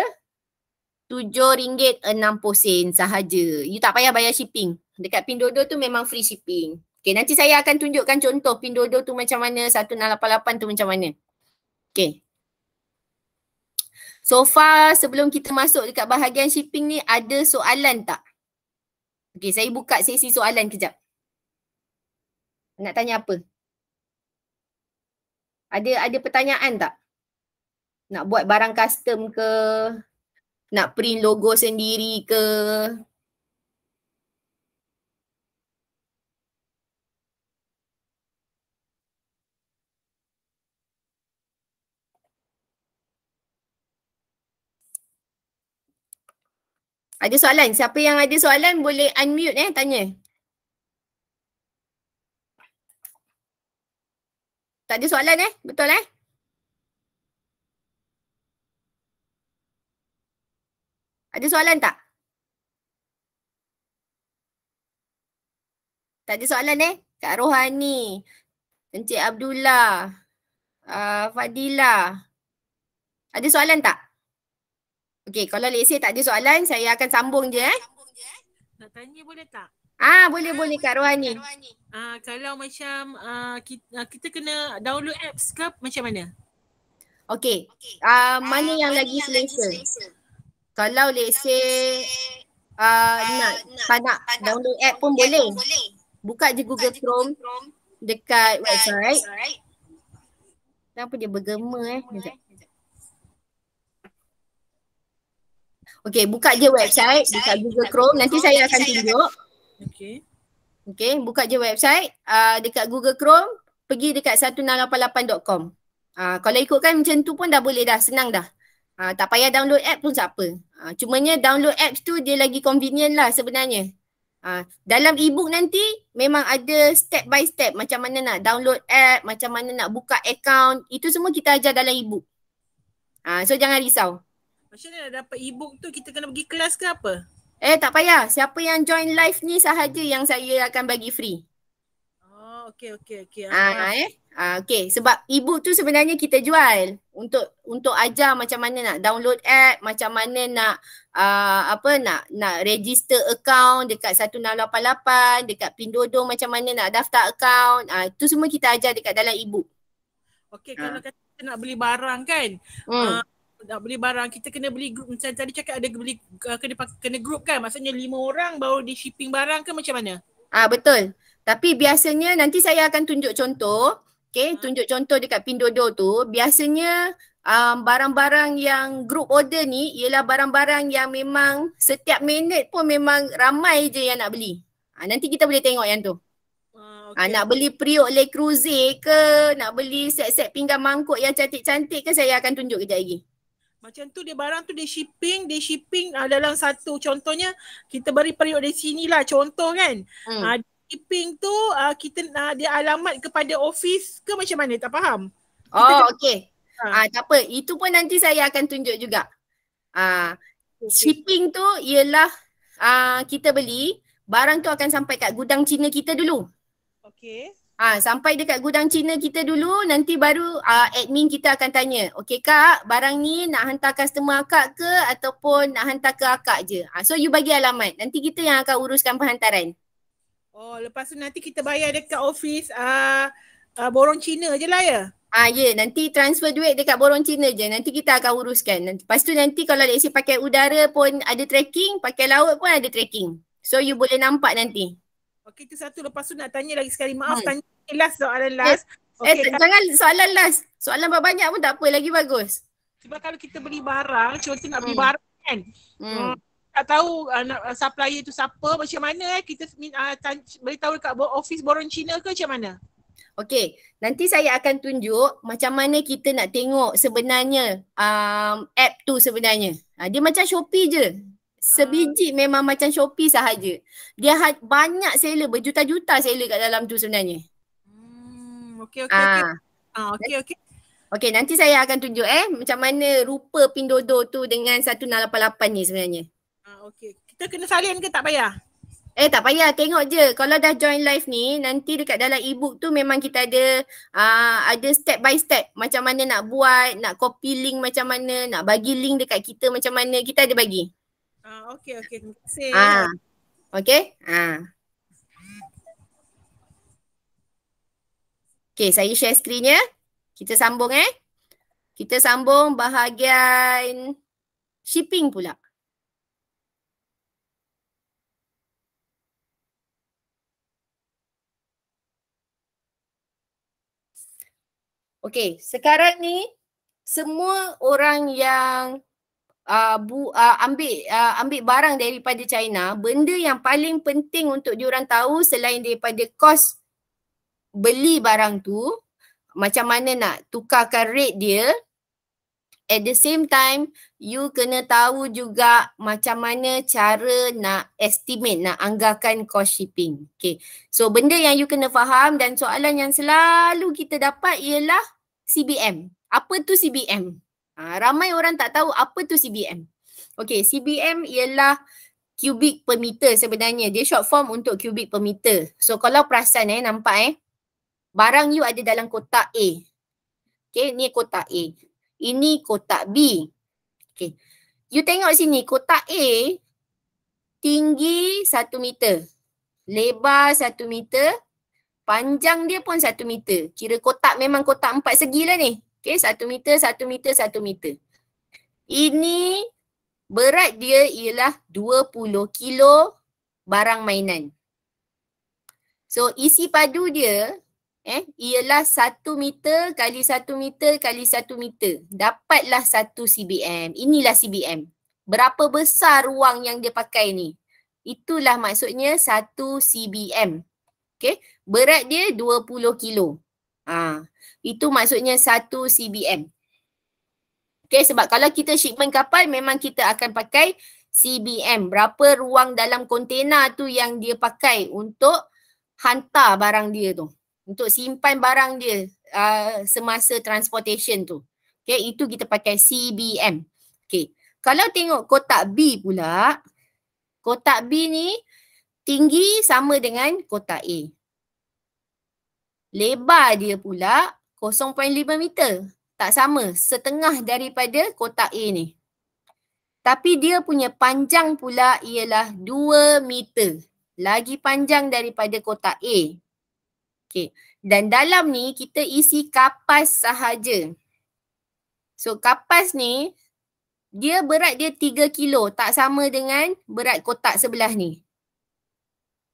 RM7.60 sahaja. You tak payah bayar shipping. Dekat Pindodo tu memang free shipping. Okay, nanti saya akan tunjukkan contoh Pindodo tu macam mana, 1688 tu macam mana. Okay, So far sebelum kita masuk dekat bahagian shipping ni ada soalan tak? Okay saya buka sesi soalan kejap. Nak tanya apa? Ada ada pertanyaan tak? Nak buat barang custom ke? Nak print logo sendiri ke? Ada soalan? Siapa yang ada soalan boleh unmute eh tanya. Tak ada soalan eh? Betul eh? Ada soalan tak? Tak ada soalan eh? Kak Rohani, Encik Abdullah, uh, Fadila. Ada soalan tak? Okey, kalau Lexi tak ada soalan, saya akan sambung je eh. Sambung je Nak tanya boleh tak? Ah, boleh ah, boleh Kak Rohani. Ah, kalau macam ah, kita, ah, kita kena download apps ke macam mana? Okey. Okay. Ah, mana ah, yang mana lagi yang selesa? selesa? Kalau Lexi uh, ah, ah, nak, nak, nak download app pun boleh. boleh. Buka je Google, Chrome, Google Chrome dekat website. Right? Kenapa dia bergema eh? Sekejap. Okay, buka je website dekat Google Chrome. Nanti saya akan tunjuk. Okay, Okey, buka je website uh, dekat Google Chrome, pergi dekat 1688.com. Uh, kalau ikutkan macam tu pun dah boleh dah, senang dah. Uh, tak payah download app pun siapa. Uh, cumanya download app tu dia lagi convenient lah sebenarnya. Uh, dalam e-book nanti memang ada step by step macam mana nak download app, macam mana nak buka account. Itu semua kita ajar dalam e-book. Uh, so jangan risau. Macam mana nak dapat e-book tu? Kita kena pergi kelas ke apa? Eh tak payah. Siapa yang join live ni sahaja yang saya akan bagi free. Oh okey okey okey. Ha ah, ah, eh. Ha ah, okey sebab e-book tu sebenarnya kita jual untuk untuk ajar macam mana nak download app, macam mana nak uh, apa nak nak register account dekat 1688, dekat Pindodo macam mana nak daftar account. Ah uh, semua kita ajar dekat dalam e-book. Okey kalau ah. kata nak beli barang kan. Hmm. Uh, nak beli barang kita kena beli group macam tadi cakap ada beli uh, kena pakai kena group kan maksudnya lima orang baru di shipping barang ke macam mana ah betul tapi biasanya nanti saya akan tunjuk contoh okey ah. Hmm. tunjuk contoh dekat Pindodo tu biasanya um, barang-barang yang group order ni ialah barang-barang yang memang setiap minit pun memang ramai je yang nak beli ah nanti kita boleh tengok yang tu ah, ah, Okay. Ha, nak beli periuk Le Creuset ke, nak beli set-set pinggan mangkuk yang cantik-cantik ke saya akan tunjuk kejap lagi. Macam tu dia barang tu dia shipping, dia shipping uh, dalam satu contohnya kita beri periuk dari sini lah contoh kan. Hmm. Uh, shipping tu uh, kita uh, dia alamat kepada office ke macam mana tak faham. Oh kita... okey. Ah uh. uh, tak apa, itu pun nanti saya akan tunjuk juga. Ah uh, shipping tu ialah uh, kita beli, barang tu akan sampai kat gudang Cina kita dulu. okay Ha, sampai dekat gudang Cina kita dulu nanti baru uh, admin kita akan tanya okey kak barang ni nak hantar customer akak ke ataupun nak hantar ke akak je ha, so you bagi alamat nanti kita yang akan uruskan penghantaran oh lepas tu nanti kita bayar dekat office a uh, uh, ah, borong Cina je lah ya Ah ya yeah, nanti transfer duit dekat borong Cina je nanti kita akan uruskan nanti lepas tu nanti kalau let's say pakai udara pun ada tracking pakai laut pun ada tracking so you boleh nampak nanti Okey itu satu lepas tu nak tanya lagi sekali maaf hmm. tanya hmm. last soalan eh, last. Okay, eh kan. jangan soalan last. Soalan banyak pun tak apa lagi bagus. Cuba kalau kita beli barang, contoh nak beli hmm. barang kan. Hmm. hmm. Tak tahu anak uh, uh, supplier tu siapa, macam mana eh kita uh, tanya, beritahu dekat bo- office borong China ke macam mana? Okey, nanti saya akan tunjuk macam mana kita nak tengok sebenarnya um, app tu sebenarnya. Uh, dia macam Shopee je sebiji uh. memang macam Shopee sahaja. Dia ha- banyak seller, berjuta-juta seller kat dalam tu sebenarnya. Hmm, okey okey. Ah. ah, okey okey. Okey, nanti saya akan tunjuk eh macam mana rupa Pindodo tu dengan 1688 ni sebenarnya. Ah, okey. Kita kena salin ke tak payah? Eh tak payah tengok je kalau dah join live ni nanti dekat dalam ebook tu memang kita ada aa, ah, ada step by step macam mana nak buat nak copy link macam mana nak bagi link dekat kita macam mana kita ada bagi. Ah, okey okey terima kasih. Ah. Okey? Ah. Okey, saya share screen ya. Kita sambung eh. Kita sambung bahagian shipping pula. Okey, sekarang ni semua orang yang uh, bu, uh, ambil uh, ambil barang daripada China, benda yang paling penting untuk diorang tahu selain daripada kos beli barang tu, macam mana nak tukarkan rate dia. At the same time, you kena tahu juga macam mana cara nak estimate, nak anggarkan cost shipping. Okay. So benda yang you kena faham dan soalan yang selalu kita dapat ialah CBM. Apa tu CBM? Ha, ramai orang tak tahu apa tu CBM. Okay, CBM ialah cubic per meter sebenarnya. Dia short form untuk cubic per meter. So kalau perasan eh, nampak eh. Barang you ada dalam kotak A. Okay, ni kotak A. Ini kotak B. Okay, you tengok sini kotak A tinggi satu meter. Lebar satu meter. Panjang dia pun satu meter. Kira kotak memang kotak empat segi lah ni. Okay satu meter, satu meter, satu meter. Ini berat dia ialah 20 kilo barang mainan. So isi padu dia eh ialah satu meter kali satu meter kali satu meter. Dapatlah satu CBM. Inilah CBM. Berapa besar ruang yang dia pakai ni? Itulah maksudnya satu CBM. Okay berat dia 20 kilo. Ah, itu maksudnya satu CBM. Okay sebab kalau kita shipment kapal memang kita akan pakai CBM. Berapa ruang dalam kontena tu yang dia pakai untuk hantar barang dia tu. Untuk simpan barang dia uh, semasa transportation tu. Okay itu kita pakai CBM. Okay kalau tengok kotak B pula. Kotak B ni tinggi sama dengan kotak A. Lebar dia pula 0.5 meter. Tak sama setengah daripada kotak A ni. Tapi dia punya panjang pula ialah 2 meter. Lagi panjang daripada kotak A. Okay. Dan dalam ni kita isi kapas sahaja. So kapas ni dia berat dia 3 kilo. Tak sama dengan berat kotak sebelah ni.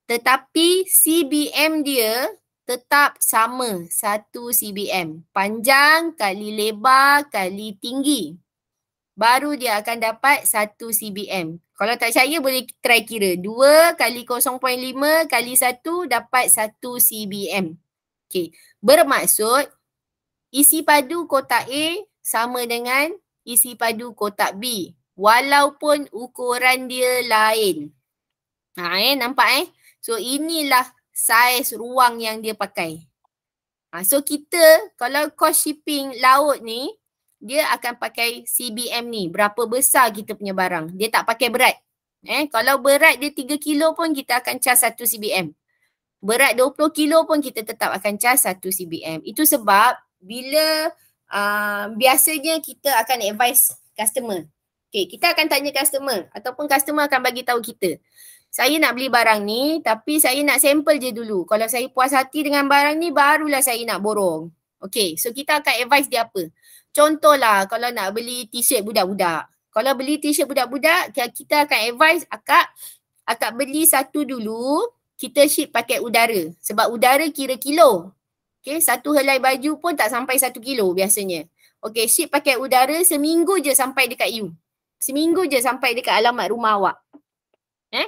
Tetapi CBM dia tetap sama 1 cbm. Panjang kali lebar kali tinggi. Baru dia akan dapat 1 cbm. Kalau tak percaya boleh try kira. 2 kali 0.5 kali 1 dapat 1 cbm. Okey. Bermaksud isi padu kotak A sama dengan isi padu kotak B. Walaupun ukuran dia lain. Ha, eh, nampak eh? So inilah saiz ruang yang dia pakai. Ha, so kita kalau cost shipping laut ni dia akan pakai CBM ni. Berapa besar kita punya barang. Dia tak pakai berat. Eh, kalau berat dia 3 kilo pun kita akan charge 1 CBM. Berat 20 kilo pun kita tetap akan charge 1 CBM. Itu sebab bila uh, biasanya kita akan advise customer. Okay, kita akan tanya customer ataupun customer akan bagi tahu kita saya nak beli barang ni tapi saya nak sample je dulu. Kalau saya puas hati dengan barang ni barulah saya nak borong. Okay so kita akan advice dia apa? Contohlah kalau nak beli t-shirt budak-budak. Kalau beli t-shirt budak-budak kita akan advice akak akak beli satu dulu kita ship pakai udara sebab udara kira kilo. Okay satu helai baju pun tak sampai satu kilo biasanya. Okay ship pakai udara seminggu je sampai dekat you. Seminggu je sampai dekat alamat rumah awak. Eh?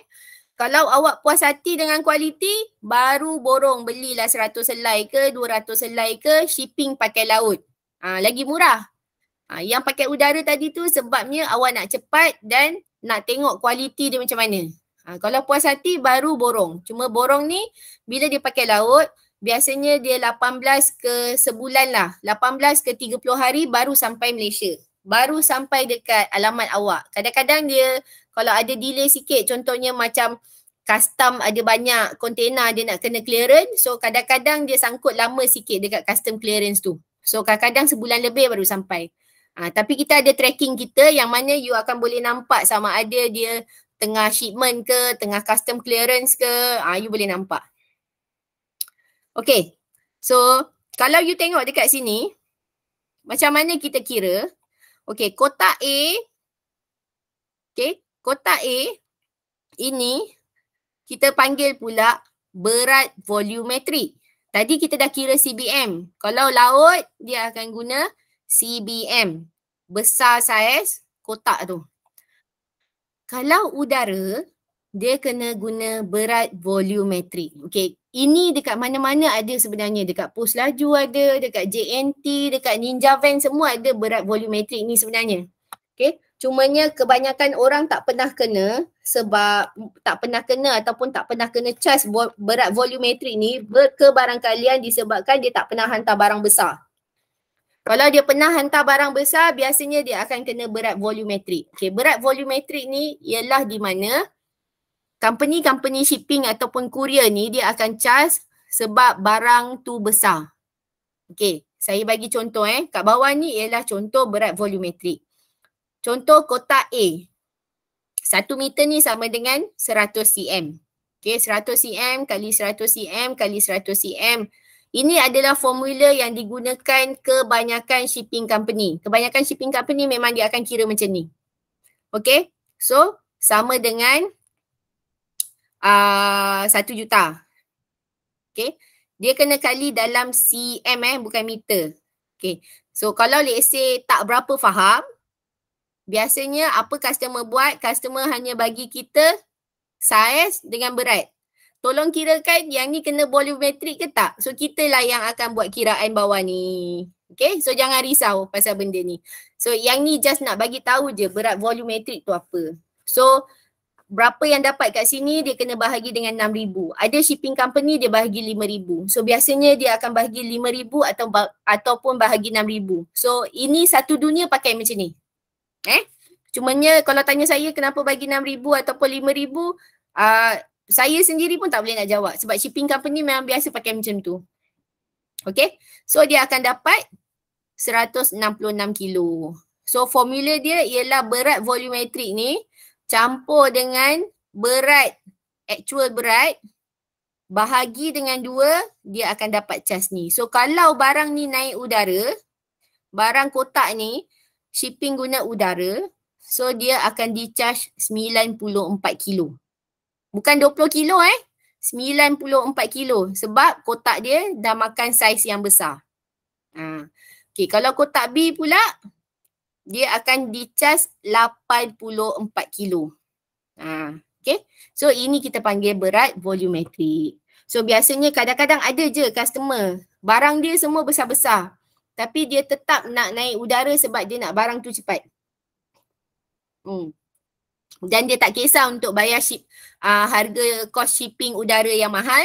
Kalau awak puas hati dengan kualiti, baru borong belilah 100 selai ke 200 selai ke shipping pakai laut. Ha, lagi murah. Ha, yang pakai udara tadi tu sebabnya awak nak cepat dan nak tengok kualiti dia macam mana. Ha, kalau puas hati baru borong. Cuma borong ni bila dia pakai laut, biasanya dia 18 ke sebulan lah. 18 ke 30 hari baru sampai Malaysia. Baru sampai dekat alamat awak. Kadang-kadang dia kalau ada delay sikit contohnya macam custom ada banyak kontena dia nak kena clearance so kadang-kadang dia sangkut lama sikit dekat custom clearance tu so kadang-kadang sebulan lebih baru sampai ha, tapi kita ada tracking kita yang mana you akan boleh nampak sama ada dia tengah shipment ke tengah custom clearance ke ha, you boleh nampak okay so kalau you tengok dekat sini macam mana kita kira okay kotak A okay kotak A ini kita panggil pula berat volumetrik. Tadi kita dah kira CBM. Kalau laut dia akan guna CBM. Besar saiz kotak tu. Kalau udara dia kena guna berat volumetrik. Okey, ini dekat mana-mana ada sebenarnya. Dekat pos laju ada, dekat JNT, dekat Ninja Van semua ada berat volumetrik ni sebenarnya. Okey. Cumanya kebanyakan orang tak pernah kena sebab tak pernah kena ataupun tak pernah kena charge vo- berat volumetrik ni berkebarangkalian disebabkan dia tak pernah hantar barang besar. Kalau dia pernah hantar barang besar biasanya dia akan kena berat volumetrik. Okey, berat volumetrik ni ialah di mana company-company shipping ataupun courier ni dia akan charge sebab barang tu besar. Okey, saya bagi contoh eh. Kat bawah ni ialah contoh berat volumetrik. Contoh kotak A. Satu meter ni sama dengan 100 cm. Okay, 100 cm kali 100 cm kali 100 cm. Ini adalah formula yang digunakan kebanyakan shipping company. Kebanyakan shipping company memang dia akan kira macam ni. Okay, so sama dengan ah, satu uh, juta. Okay, dia kena kali dalam cm eh, bukan meter. Okay, so kalau let's say tak berapa faham, Biasanya apa customer buat? Customer hanya bagi kita saiz dengan berat. Tolong kirakan yang ni kena volumetrik ke tak? So lah yang akan buat kiraan bawah ni. Okay, so jangan risau pasal benda ni. So yang ni just nak bagi tahu je berat volumetrik tu apa. So berapa yang dapat kat sini dia kena bahagi dengan 6,000. Ada shipping company dia bahagi 5,000. So biasanya dia akan bahagi 5,000 atau ataupun bahagi 6,000. So ini satu dunia pakai macam ni. Eh? Cumanya kalau tanya saya kenapa bagi RM6,000 ataupun RM5,000 uh, ah, saya sendiri pun tak boleh nak jawab sebab shipping company memang biasa pakai macam tu. Okay? So dia akan dapat 166 kilo. So formula dia ialah berat volumetrik ni campur dengan berat, actual berat bahagi dengan dua dia akan dapat cas ni. So kalau barang ni naik udara, barang kotak ni shipping guna udara so dia akan di-charge 94 kilo. Bukan 20 kilo eh. 94 kilo sebab kotak dia dah makan saiz yang besar. Ha. Okay kalau kotak B pula dia akan di-charge 84 kilo. Ha. Okay. So ini kita panggil berat volumetrik. So biasanya kadang-kadang ada je customer barang dia semua besar-besar tapi dia tetap nak naik udara sebab dia nak barang tu cepat. Hmm. Dan dia tak kisah untuk bayar ship uh, harga cost shipping udara yang mahal.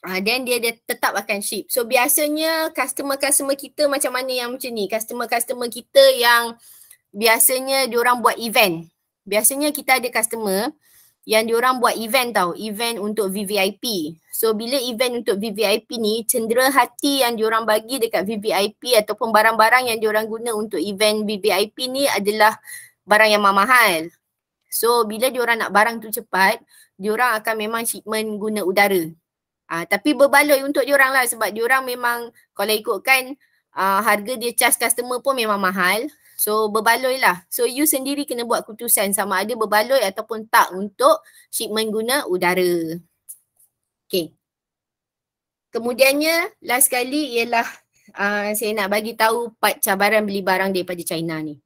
Uh, then dia dia tetap akan ship. So biasanya customer-customer kita macam mana yang macam ni? Customer-customer kita yang biasanya dia orang buat event. Biasanya kita ada customer yang diorang buat event tau, event untuk VVIP. So bila event untuk VVIP ni, cendera hati yang diorang bagi dekat VVIP ataupun barang-barang yang diorang guna untuk event VVIP ni adalah barang yang mahal. So bila diorang nak barang tu cepat, diorang akan memang shipment guna udara. Ah, tapi berbaloi untuk diorang lah sebab diorang memang kalau ikutkan uh, harga dia charge customer pun memang mahal. So berbaloi lah. So you sendiri kena buat keputusan sama ada berbaloi ataupun tak untuk shipment guna udara. Okay. Kemudiannya last kali ialah uh, saya nak bagi tahu part cabaran beli barang daripada China ni.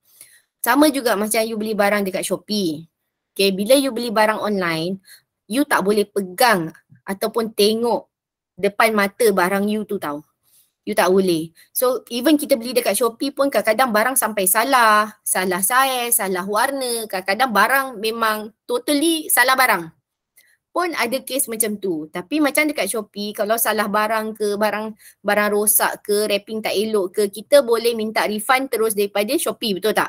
Sama juga macam you beli barang dekat Shopee. Okay, bila you beli barang online, you tak boleh pegang ataupun tengok depan mata barang you tu tau you tak boleh. So even kita beli dekat Shopee pun kadang-kadang barang sampai salah, salah saiz, salah warna, kadang-kadang barang memang totally salah barang. Pun ada kes macam tu. Tapi macam dekat Shopee kalau salah barang ke barang barang rosak ke wrapping tak elok ke kita boleh minta refund terus daripada Shopee betul tak?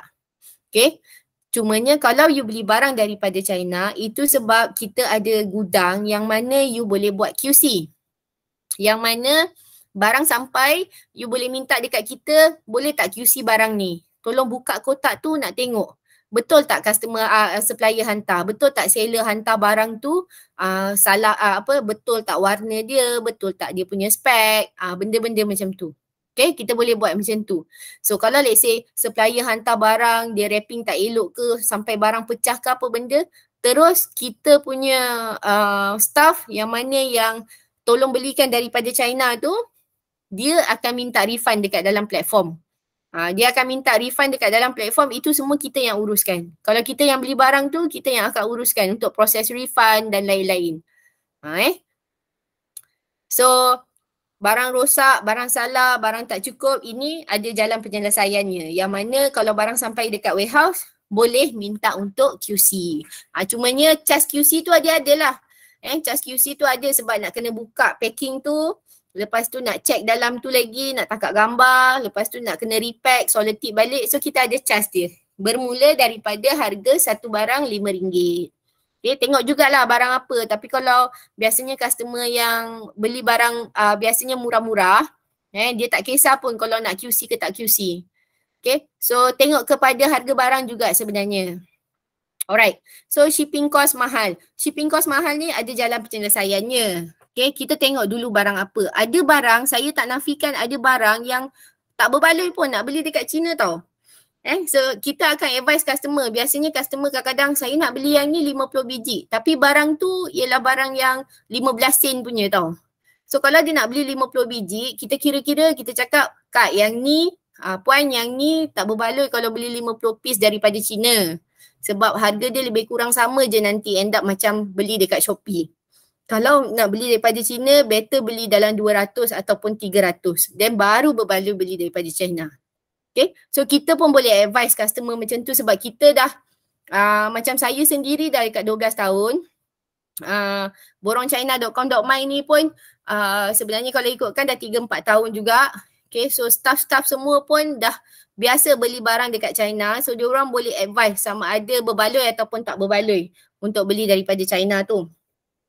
Okay. Cumanya kalau you beli barang daripada China itu sebab kita ada gudang yang mana you boleh buat QC. Yang mana barang sampai you boleh minta dekat kita boleh tak QC barang ni tolong buka kotak tu nak tengok betul tak customer uh, supplier hantar betul tak seller hantar barang tu uh, salah uh, apa betul tak warna dia betul tak dia punya spek uh, benda-benda macam tu okay kita boleh buat macam tu so kalau let's say supplier hantar barang dia wrapping tak elok ke sampai barang pecah ke apa benda terus kita punya uh, staff yang mana yang tolong belikan daripada China tu dia akan minta refund dekat dalam platform. Ha, dia akan minta refund dekat dalam platform itu semua kita yang uruskan. Kalau kita yang beli barang tu kita yang akan uruskan untuk proses refund dan lain-lain. Ha, eh? So barang rosak, barang salah, barang tak cukup ini ada jalan penyelesaiannya. Yang mana kalau barang sampai dekat warehouse boleh minta untuk QC. Ha, cumanya charge QC tu ada-adalah. Eh, charge QC tu ada sebab nak kena buka packing tu Lepas tu nak check dalam tu lagi, nak tangkap gambar, lepas tu nak kena repack, solitip balik. So kita ada charge dia. Bermula daripada harga satu barang RM5. Okay, tengok jugalah barang apa. Tapi kalau biasanya customer yang beli barang uh, biasanya murah-murah, eh, dia tak kisah pun kalau nak QC ke tak QC. Okay, so tengok kepada harga barang juga sebenarnya. Alright, so shipping cost mahal. Shipping cost mahal ni ada jalan penyelesaiannya. Okay, kita tengok dulu barang apa. Ada barang, saya tak nafikan ada barang yang tak berbaloi pun nak beli dekat China tau. Eh, so kita akan advise customer. Biasanya customer kadang-kadang saya nak beli yang ni 50 biji. Tapi barang tu ialah barang yang 15 sen punya tau. So kalau dia nak beli 50 biji, kita kira-kira kita cakap kak yang ni, uh, puan yang ni tak berbaloi kalau beli 50 piece daripada China. Sebab harga dia lebih kurang sama je nanti end up macam beli dekat Shopee kalau nak beli daripada China, better beli dalam 200 ataupun 300. Then baru berbaloi beli daripada China. Okay. So kita pun boleh advise customer macam tu sebab kita dah uh, macam saya sendiri dah dekat 12 tahun uh, ah, borongchina.com.my ni pun uh, sebenarnya kalau ikutkan dah 3-4 tahun juga. Okay. So staff-staff semua pun dah biasa beli barang dekat China. So diorang boleh advise sama ada berbaloi ataupun tak berbaloi untuk beli daripada China tu.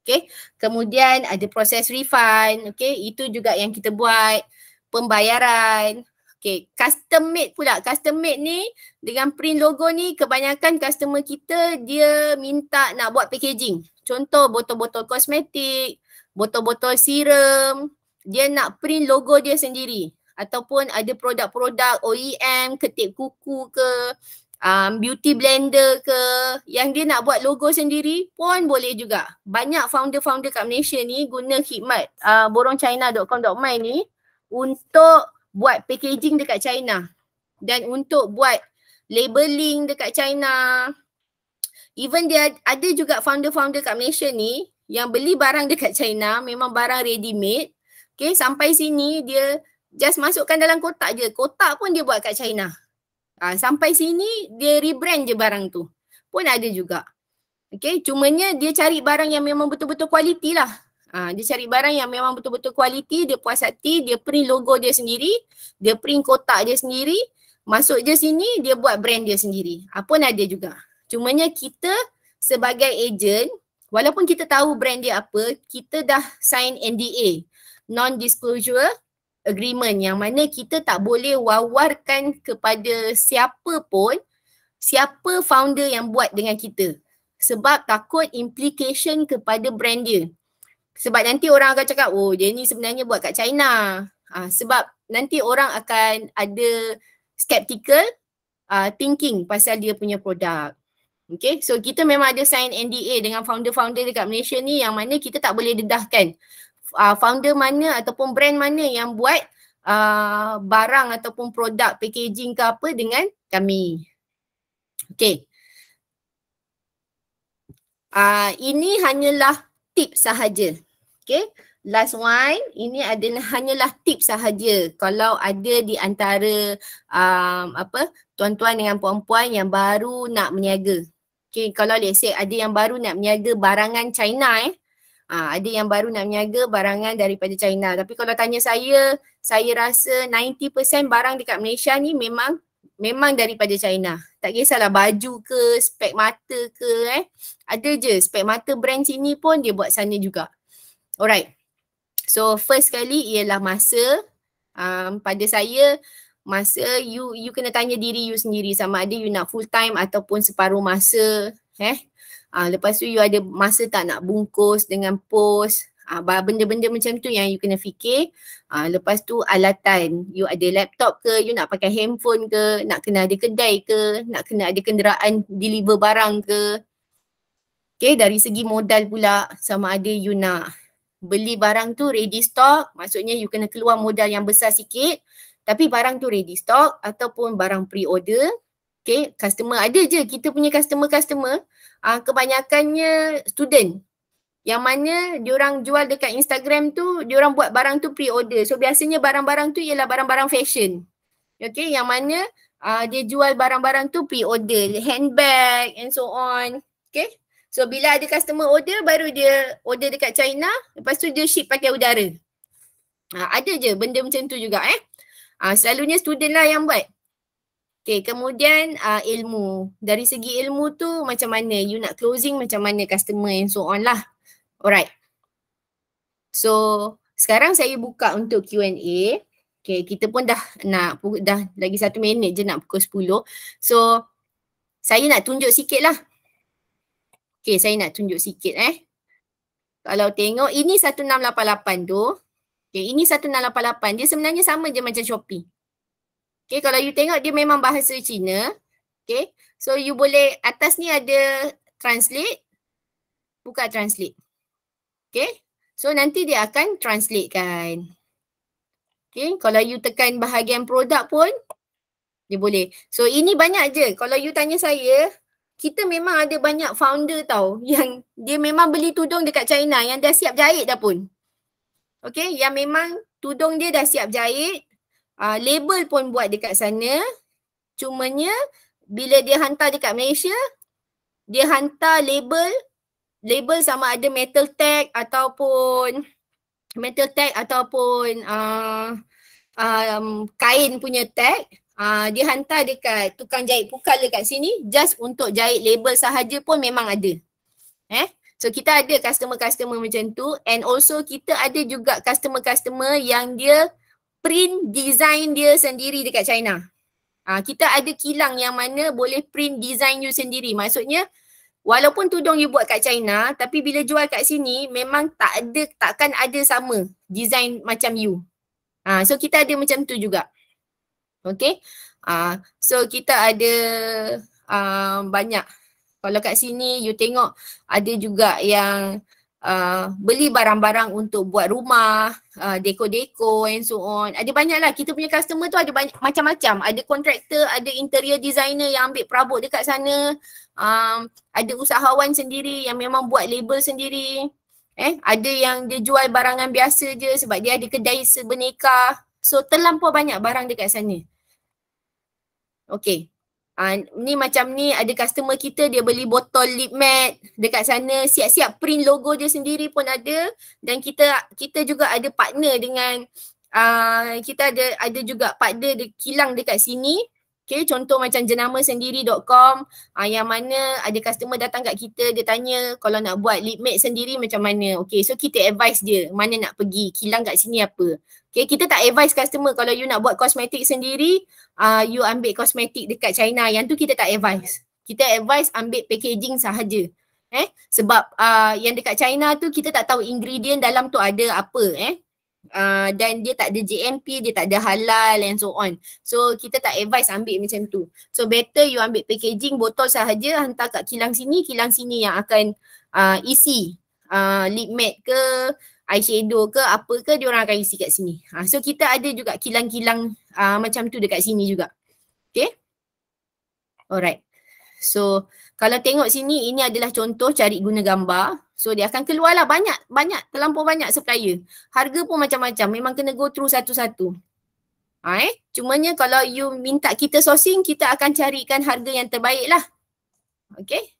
Okay. Kemudian ada proses refund. Okay. Itu juga yang kita buat. Pembayaran. Okay. Custom made pula. Custom made ni dengan print logo ni kebanyakan customer kita dia minta nak buat packaging. Contoh botol-botol kosmetik, botol-botol serum. Dia nak print logo dia sendiri. Ataupun ada produk-produk OEM, ketip kuku ke um, beauty blender ke yang dia nak buat logo sendiri pun boleh juga. Banyak founder-founder kat Malaysia ni guna khidmat uh, borongchina.com.my ni untuk buat packaging dekat China dan untuk buat labeling dekat China. Even dia ada juga founder-founder kat Malaysia ni yang beli barang dekat China memang barang ready made. Okay sampai sini dia just masukkan dalam kotak je. Kotak pun dia buat kat China. Ha, sampai sini dia rebrand je barang tu. Pun ada juga. Okay, cumanya dia cari barang yang memang betul-betul kualiti lah. Ha, dia cari barang yang memang betul-betul kualiti, dia puas hati, dia print logo dia sendiri, dia print kotak dia sendiri, masuk je sini, dia buat brand dia sendiri. Apa ha, ada juga. Cumanya kita sebagai ejen, walaupun kita tahu brand dia apa, kita dah sign NDA, Non-Disclosure agreement yang mana kita tak boleh wawarkan kepada siapa pun siapa founder yang buat dengan kita sebab takut implication kepada brand dia sebab nanti orang akan cakap oh dia ni sebenarnya buat kat China ha, sebab nanti orang akan ada skeptical uh, thinking pasal dia punya produk Okay, so kita memang ada sign NDA dengan founder-founder dekat Malaysia ni yang mana kita tak boleh dedahkan uh, founder mana ataupun brand mana yang buat uh, barang ataupun produk packaging ke apa dengan kami. Okay. Uh, ini hanyalah tip sahaja. Okay. Last one, ini ada hanyalah tip sahaja kalau ada di antara um, apa tuan-tuan dengan puan-puan yang baru nak meniaga. Okay, kalau let's say ada yang baru nak meniaga barangan China eh. Ha, ah, ada yang baru nak meniaga barangan daripada China. Tapi kalau tanya saya, saya rasa 90% barang dekat Malaysia ni memang memang daripada China. Tak kisahlah baju ke, spek mata ke eh. Ada je spek mata brand sini pun dia buat sana juga. Alright. So first sekali ialah masa um, pada saya masa you you kena tanya diri you sendiri sama ada you nak full time ataupun separuh masa eh Uh, lepas tu you ada masa tak nak bungkus dengan post ah, benda-benda macam tu yang you kena fikir. Ah, lepas tu alatan. You ada laptop ke, you nak pakai handphone ke, nak kena ada kedai ke, nak kena ada kenderaan deliver barang ke. Okay, dari segi modal pula sama ada you nak beli barang tu ready stock, maksudnya you kena keluar modal yang besar sikit tapi barang tu ready stock ataupun barang pre-order. Okay, customer ada je. Kita punya customer-customer uh, kebanyakannya student yang mana diorang jual dekat Instagram tu diorang buat barang tu pre-order so biasanya barang-barang tu ialah barang-barang fashion okay yang mana uh, dia jual barang-barang tu pre-order handbag and so on okay so bila ada customer order baru dia order dekat China lepas tu dia ship pakai udara uh, ada je benda macam tu juga eh uh, selalunya student lah yang buat Okay, kemudian uh, ilmu. Dari segi ilmu tu macam mana you nak closing macam mana customer and so on lah. Alright. So sekarang saya buka untuk Q&A. Okay, kita pun dah nak, dah lagi satu minit je nak pukul 10. So saya nak tunjuk sikit lah. Okay, saya nak tunjuk sikit eh. Kalau tengok ini 1688 tu. Okay, ini 1688. Dia sebenarnya sama je macam Shopee. Okay, kalau you tengok dia memang bahasa Cina. Okay, so you boleh atas ni ada translate. Buka translate. Okay, so nanti dia akan translate kan. Okay, kalau you tekan bahagian produk pun dia boleh. So ini banyak je. Kalau you tanya saya, kita memang ada banyak founder tau yang dia memang beli tudung dekat China yang dah siap jahit dah pun. Okay, yang memang tudung dia dah siap jahit, uh, label pun buat dekat sana cumanya bila dia hantar dekat Malaysia dia hantar label label sama ada metal tag ataupun metal tag ataupun uh, um, kain punya tag uh, dia hantar dekat tukang jahit pukal dekat sini just untuk jahit label sahaja pun memang ada eh so kita ada customer-customer macam tu and also kita ada juga customer-customer yang dia print design dia sendiri dekat China. Ha, kita ada kilang yang mana boleh print design you sendiri. Maksudnya walaupun tudung you buat kat China tapi bila jual kat sini memang tak ada takkan ada sama design macam you. Ha, so kita ada macam tu juga. Okay. Ha, so kita ada uh, banyak. Kalau kat sini you tengok ada juga yang Uh, beli barang-barang untuk buat rumah, deko-deko uh, and so on. Ada banyaklah kita punya customer tu ada banyak macam-macam. Ada kontraktor, ada interior designer yang ambil perabot dekat sana. Um, ada usahawan sendiri yang memang buat label sendiri. Eh, ada yang dia jual barangan biasa je sebab dia ada kedai sebenikah. So terlampau banyak barang dekat sana. Okay, Uh, ni macam ni ada customer kita dia beli botol lip mat dekat sana siap-siap print logo dia sendiri pun ada dan kita kita juga ada partner dengan uh, kita ada ada juga partner de, kilang dekat sini Okay, contoh macam jenama sendiri.com uh, ah, yang mana ada customer datang kat kita dia tanya kalau nak buat lip mat sendiri macam mana. Okay, so kita advise dia mana nak pergi, kilang kat sini apa. Okay, kita tak advise customer kalau you nak buat kosmetik sendiri, uh, you ambil kosmetik dekat China. Yang tu kita tak advise. Kita advise ambil packaging sahaja. Eh, sebab uh, yang dekat China tu kita tak tahu ingredient dalam tu ada apa eh. Ah, dan dia tak ada JMP, dia tak ada halal and so on. So kita tak advise ambil macam tu. So better you ambil packaging botol sahaja hantar kat kilang sini, kilang sini yang akan uh, isi uh, lip mat ke eyeshadow ke apa ke dia orang akan isi kat sini. Uh, so kita ada juga kilang-kilang uh, macam tu dekat sini juga. Okay. Alright. So kalau tengok sini ini adalah contoh cari guna gambar so dia akan keluarlah banyak banyak terlampau banyak supplier harga pun macam-macam memang kena go through satu-satu ha, eh? cumanya kalau you minta kita sourcing kita akan carikan harga yang terbaik lah okay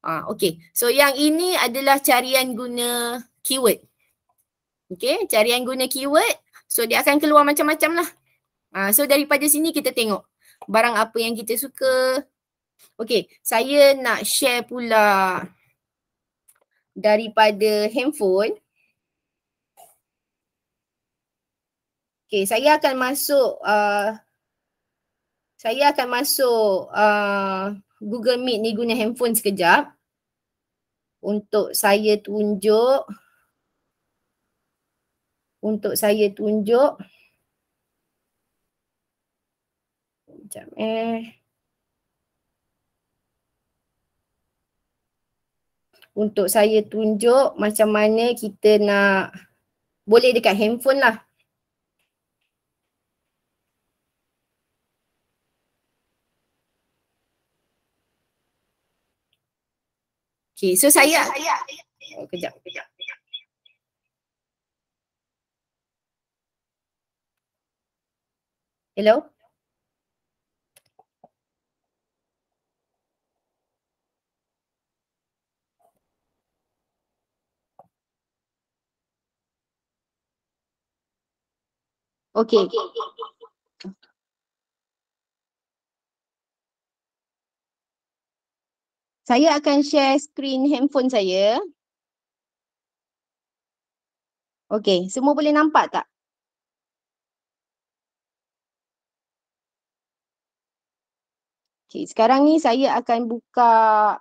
Ah, ha, okay. So yang ini adalah carian guna keyword. Okay, carian guna keyword. So dia akan keluar macam-macam lah. ha, so daripada sini kita tengok barang apa yang kita suka, Okay, saya nak share pula daripada handphone. Okay, saya akan masuk uh, saya akan masuk uh, Google Meet ni guna handphone sekejap untuk saya tunjuk untuk saya tunjuk Sekejap eh. untuk saya tunjuk macam mana kita nak boleh dekat handphone lah. Okay, so saya oh, kejap, kejap. Hello? Okey. Okay. Saya akan share screen handphone saya. Okey, semua boleh nampak tak? Okey, sekarang ni saya akan buka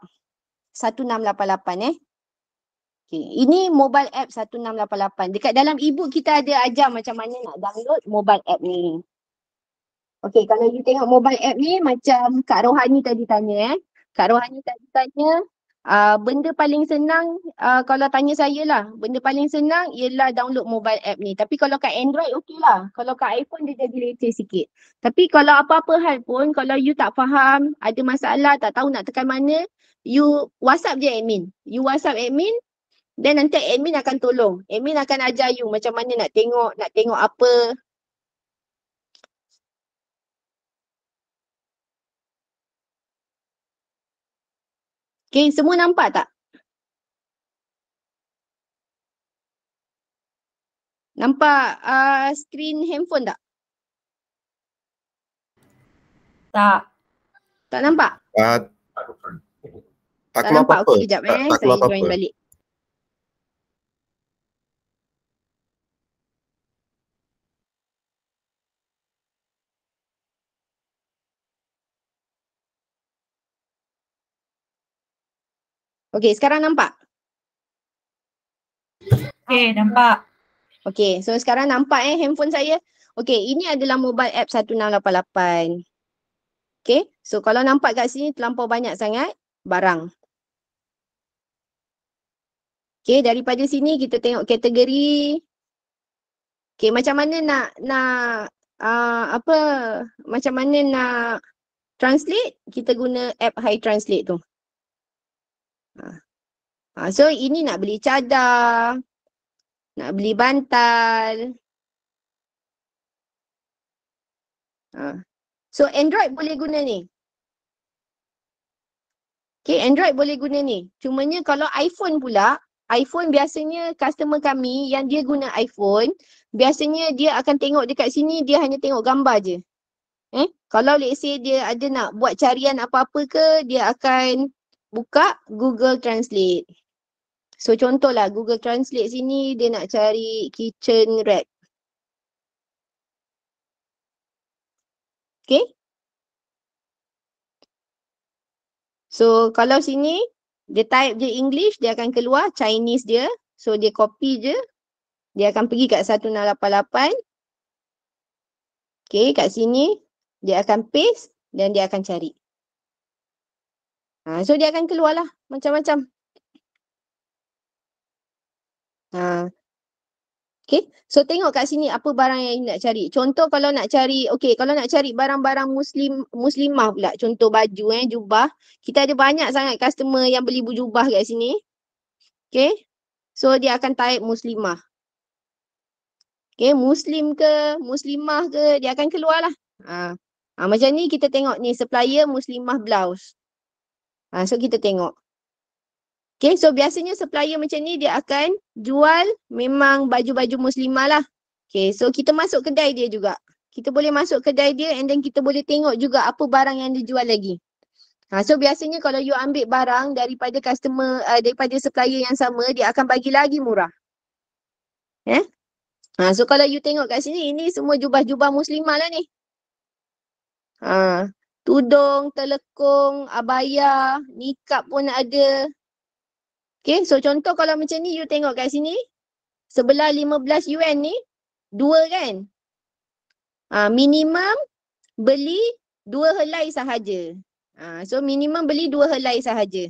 1688 eh. 1688. Okay. Ini mobile app 1688. Dekat dalam e kita ada ajar macam mana nak download mobile app ni. Okay, kalau you tengok mobile app ni macam Kak Rohani tadi tanya eh. Kak Rohani tadi tanya, uh, benda paling senang uh, kalau tanya saya lah. Benda paling senang ialah download mobile app ni. Tapi kalau kat Android okey lah. Kalau kat iPhone dia jadi leceh sikit. Tapi kalau apa-apa hal pun, kalau you tak faham, ada masalah, tak tahu nak tekan mana, you WhatsApp je admin. You WhatsApp admin, Then nanti admin akan tolong. Admin akan ajar you macam mana nak tengok, nak tengok apa. Okay, semua nampak tak? Nampak uh, screen handphone tak? Tak. Tak nampak? Uh, tak, tak nampak Okay apa aku eh. Tak, saya join balik. Okay, sekarang nampak? Okay, nampak. Okay, so sekarang nampak eh handphone saya. Okay, ini adalah mobile app 1688. Okay, so kalau nampak kat sini terlampau banyak sangat barang. Okay, daripada sini kita tengok kategori. Okay, macam mana nak, nak Uh, apa macam mana nak translate kita guna app high translate tu Ha. Ha, so ini nak beli cadar, nak beli bantal. Ha. So Android boleh guna ni. Okay, Android boleh guna ni. Cumanya kalau iPhone pula, iPhone biasanya customer kami yang dia guna iPhone, biasanya dia akan tengok dekat sini, dia hanya tengok gambar je. Eh, kalau let's say dia ada nak buat carian apa-apa ke, dia akan buka Google Translate. So contohlah Google Translate sini dia nak cari kitchen rack. Okay. So kalau sini dia type je English dia akan keluar Chinese dia. So dia copy je. Dia akan pergi kat 1688. Okay kat sini dia akan paste dan dia akan cari. Ha, so dia akan keluarlah macam-macam. Ha. Okay. So tengok kat sini apa barang yang nak cari. Contoh kalau nak cari, okay kalau nak cari barang-barang muslim muslimah pula. Contoh baju eh, jubah. Kita ada banyak sangat customer yang beli jubah kat sini. Okay. So dia akan type muslimah. Okay, muslim ke, muslimah ke, dia akan keluar lah. Ha. ha. macam ni kita tengok ni supplier muslimah blouse. Ha, so kita tengok. Okay so biasanya supplier macam ni dia akan jual memang baju-baju muslimah lah. Okay so kita masuk kedai dia juga. Kita boleh masuk kedai dia and then kita boleh tengok juga apa barang yang dia jual lagi. Ha, so biasanya kalau you ambil barang daripada customer, uh, daripada supplier yang sama dia akan bagi lagi murah. yeah. Ha, so kalau you tengok kat sini ini semua jubah-jubah muslimah lah ni. Ha, tudung, telekung, abaya, nikap pun ada. Okay, so contoh kalau macam ni you tengok kat sini. Sebelah 15 UN ni, dua kan? Ha, minimum beli dua helai sahaja. Ha, so minimum beli dua helai sahaja.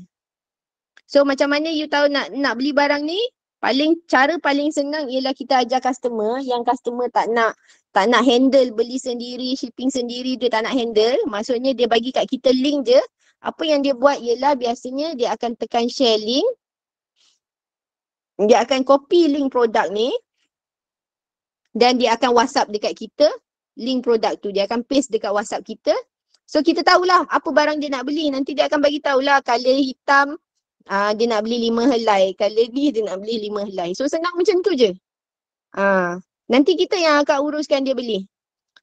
So macam mana you tahu nak nak beli barang ni? Paling cara paling senang ialah kita ajar customer yang customer tak nak tak nak handle beli sendiri, shipping sendiri dia tak nak handle. Maksudnya dia bagi kat kita link je. Apa yang dia buat ialah biasanya dia akan tekan share link. Dia akan copy link produk ni dan dia akan WhatsApp dekat kita link produk tu. Dia akan paste dekat WhatsApp kita. So kita tahulah apa barang dia nak beli. Nanti dia akan bagi tahulah color hitam uh, dia nak beli lima helai. Color ni dia nak beli lima helai. So senang macam tu je. Uh, Nanti kita yang akan uruskan dia beli.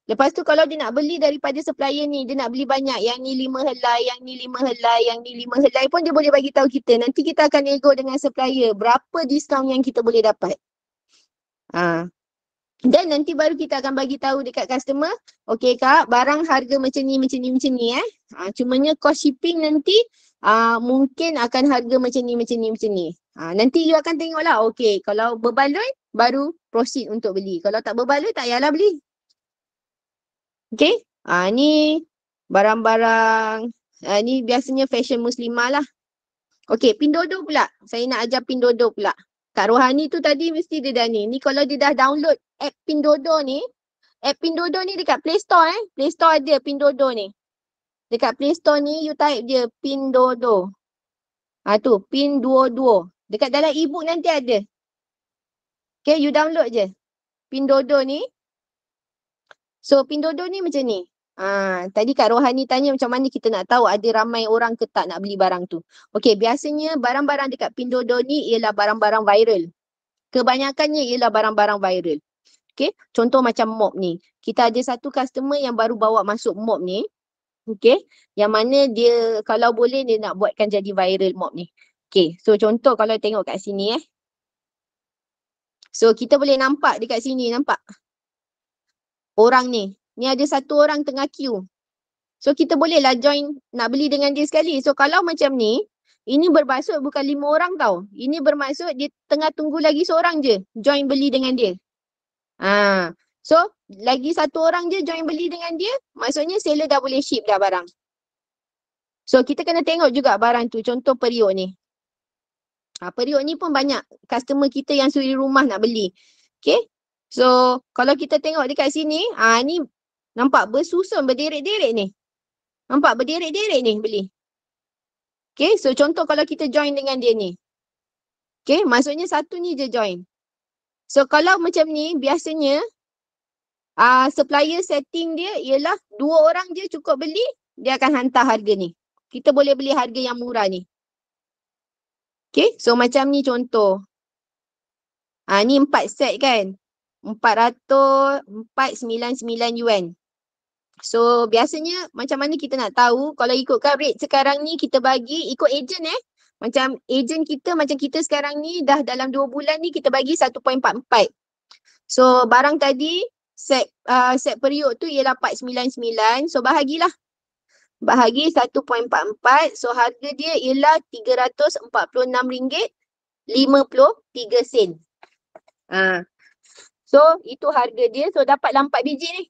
Lepas tu kalau dia nak beli daripada supplier ni, dia nak beli banyak yang ni lima helai, yang ni lima helai, yang ni lima helai pun dia boleh bagi tahu kita. Nanti kita akan nego dengan supplier berapa diskaun yang kita boleh dapat. Ha. Dan nanti baru kita akan bagi tahu dekat customer, okey kak, barang harga macam ni, macam ni, macam ni eh. Ha, cumanya cost shipping nanti Uh, mungkin akan harga macam ni, macam ni, macam ni. Uh, nanti you akan tengoklah. Okey, kalau berbaloi baru proceed untuk beli. Kalau tak berbaloi tak payahlah beli. Okay. Ha, ni barang-barang ha, ni biasanya fashion muslimah lah. Okay pindodo pula. Saya nak ajar pindodo pula. Kak Rohani tu tadi mesti dia dah ni. Ni kalau dia dah download app pindodo ni. App pindodo ni dekat Play Store eh. Play Store ada pindodo ni. Dekat Play Store ni you type je pindodo. Ha tu pin duo duo. Dekat dalam ebook nanti ada. Okay, you download je. Pindodo ni. So, Pindodo ni macam ni. Ha, tadi Kak Rohani tanya macam mana kita nak tahu ada ramai orang ke tak nak beli barang tu. Okay, biasanya barang-barang dekat Pindodo ni ialah barang-barang viral. Kebanyakannya ialah barang-barang viral. Okay, contoh macam mob ni. Kita ada satu customer yang baru bawa masuk mob ni. Okay, yang mana dia kalau boleh dia nak buatkan jadi viral mob ni. Okay, so contoh kalau tengok kat sini eh. So kita boleh nampak dekat sini nampak orang ni. Ni ada satu orang tengah queue. So kita bolehlah join nak beli dengan dia sekali. So kalau macam ni, ini bermaksud bukan lima orang tau. Ini bermaksud dia tengah tunggu lagi seorang je join beli dengan dia. Ha. So lagi satu orang je join beli dengan dia, maksudnya seller dah boleh ship dah barang. So kita kena tengok juga barang tu. Contoh periuk ni. Ha, periuk ni pun banyak customer kita yang suri rumah nak beli. Okay. So kalau kita tengok dekat sini, ha, ni nampak bersusun berderik-derik ni. Nampak berderik-derik ni beli. Okay. So contoh kalau kita join dengan dia ni. Okay. Maksudnya satu ni je join. So kalau macam ni biasanya uh, supplier setting dia ialah dua orang je cukup beli dia akan hantar harga ni. Kita boleh beli harga yang murah ni. Okay, so macam ni contoh. Ha, ni empat set kan? Empat ratus, empat sembilan sembilan yuan. So biasanya macam mana kita nak tahu kalau ikut rate sekarang ni kita bagi ikut agent eh. Macam agent kita macam kita sekarang ni dah dalam dua bulan ni kita bagi 1.44. So barang tadi set uh, set periuk tu ialah 499. So bahagilah bahagi 1.44 so harga dia ialah RM346.53 sen. Ha. So itu harga dia so dapatlah 4 biji ni.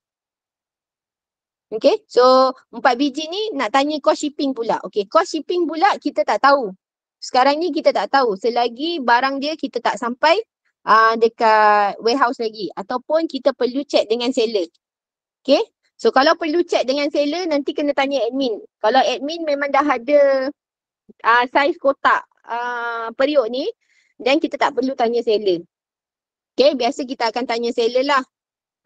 Okay so 4 biji ni nak tanya cost shipping pula. Okay cost shipping pula kita tak tahu. Sekarang ni kita tak tahu selagi barang dia kita tak sampai uh, dekat warehouse lagi ataupun kita perlu check dengan seller. Okay So kalau perlu chat dengan seller nanti kena tanya admin. Kalau admin memang dah ada uh, ah, size kotak uh, periuk ni dan kita tak perlu tanya seller. Okay biasa kita akan tanya seller lah.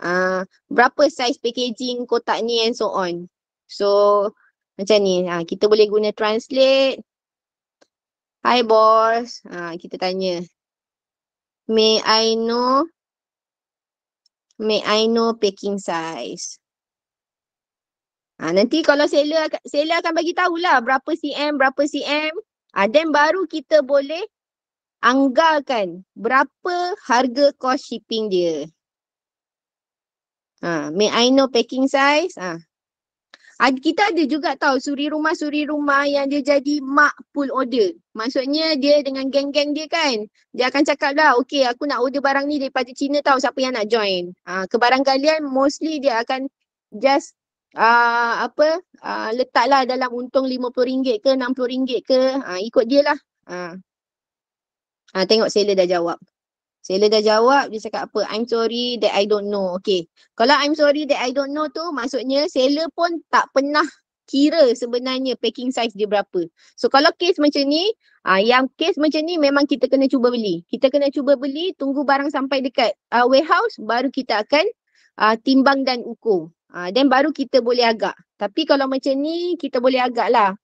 Uh, berapa size packaging kotak ni and so on. So macam ni uh, kita boleh guna translate. Hi boss. Uh, kita tanya. May I know May I know packing size? Ha, nanti kalau seller, seller akan bagi tahulah berapa CM, berapa CM. Ha, then baru kita boleh anggarkan berapa harga cost shipping dia. Ha, may I know packing size? Ha. ha kita ada juga tahu suri rumah-suri rumah yang dia jadi mak pull order. Maksudnya dia dengan geng-geng dia kan. Dia akan cakap lah, okay aku nak order barang ni daripada China tahu siapa yang nak join. Ha, ke barang galian mostly dia akan just uh, apa uh, letaklah dalam untung RM50 ke RM60 ke uh, ikut dia lah. Uh. Uh, tengok seller dah jawab. Seller dah jawab dia cakap apa I'm sorry that I don't know. Okay kalau I'm sorry that I don't know tu maksudnya seller pun tak pernah kira sebenarnya packing size dia berapa. So kalau kes macam ni, uh, yang kes macam ni memang kita kena cuba beli. Kita kena cuba beli, tunggu barang sampai dekat uh, warehouse baru kita akan uh, timbang dan ukur. Ha, then baru kita boleh agak. Tapi kalau macam ni kita boleh agak lah.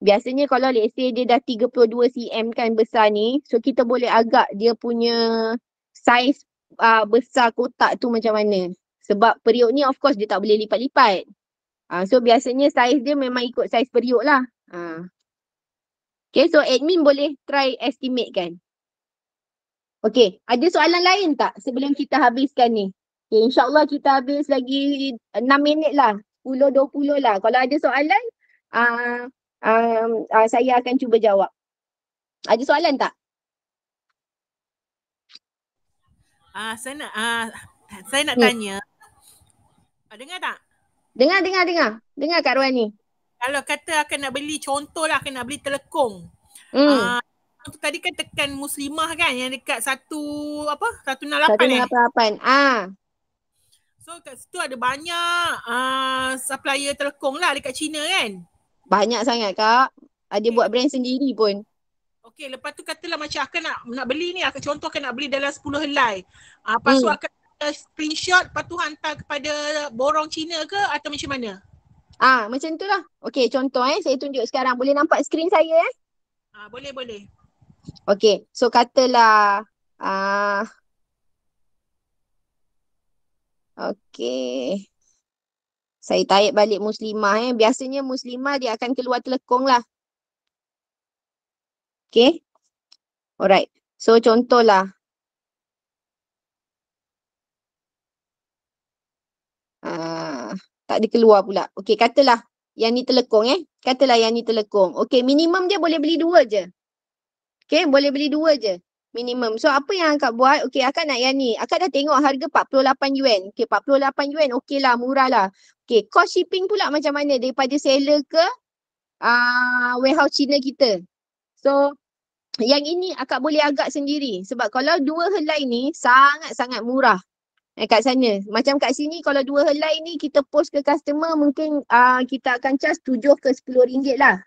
Biasanya kalau let's say dia dah 32 cm kan besar ni. So kita boleh agak dia punya size uh, besar kotak tu macam mana. Sebab periuk ni of course dia tak boleh lipat-lipat. Uh, so biasanya size dia memang ikut size periuk lah. Uh. Okay so admin boleh try estimate kan. Okay ada soalan lain tak sebelum kita habiskan ni? Okay, InsyaAllah kita habis lagi 6 minit lah. 10-20 lah. Kalau ada soalan, uh, uh, uh, saya akan cuba jawab. Ada soalan tak? Ah, uh, saya nak uh, saya nak hmm. tanya. Uh, dengar tak? Dengar, dengar, dengar. Dengar Kak Ruan ni. Kalau kata akan nak beli, lah, akan nak beli telekong. Hmm. Uh, tu tadi kan tekan muslimah kan yang dekat satu apa? Satu enam lapan Satu enam eh? Ah. So kat situ ada banyak uh, supplier telekong lah dekat China kan? Banyak sangat kak. Ada okay. buat brand sendiri pun. Okay lepas tu katalah macam akan nak, nak beli ni. Akan contoh akan nak beli dalam 10 helai. Uh, lepas hmm. tu akan screenshot lepas tu hantar kepada borong China ke atau macam mana? Ah macam tu lah. Okay contoh eh saya tunjuk sekarang. Boleh nampak screen saya eh? Ah boleh boleh. Okay so katalah ah uh, Okay, Saya taip balik muslimah eh. Biasanya muslimah dia akan keluar telekong lah. Okay, Alright. So contohlah. Uh, tak ada keluar pula. Okey katalah yang ni telekong eh. Katalah yang ni telekong. Okay, minimum dia boleh beli dua je. Okay, boleh beli dua je minimum. So apa yang akak buat? Okey, akak nak yang ni. Akak dah tengok harga 48 yuan. Okey, 48 yuan okeylah, murah lah. Okey, cost shipping pula macam mana daripada seller ke uh, warehouse China kita. So yang ini akak boleh agak sendiri sebab kalau dua helai ni sangat-sangat murah eh, kat sana. Macam kat sini kalau dua helai ni kita post ke customer mungkin uh, kita akan charge tujuh ke sepuluh ringgit lah.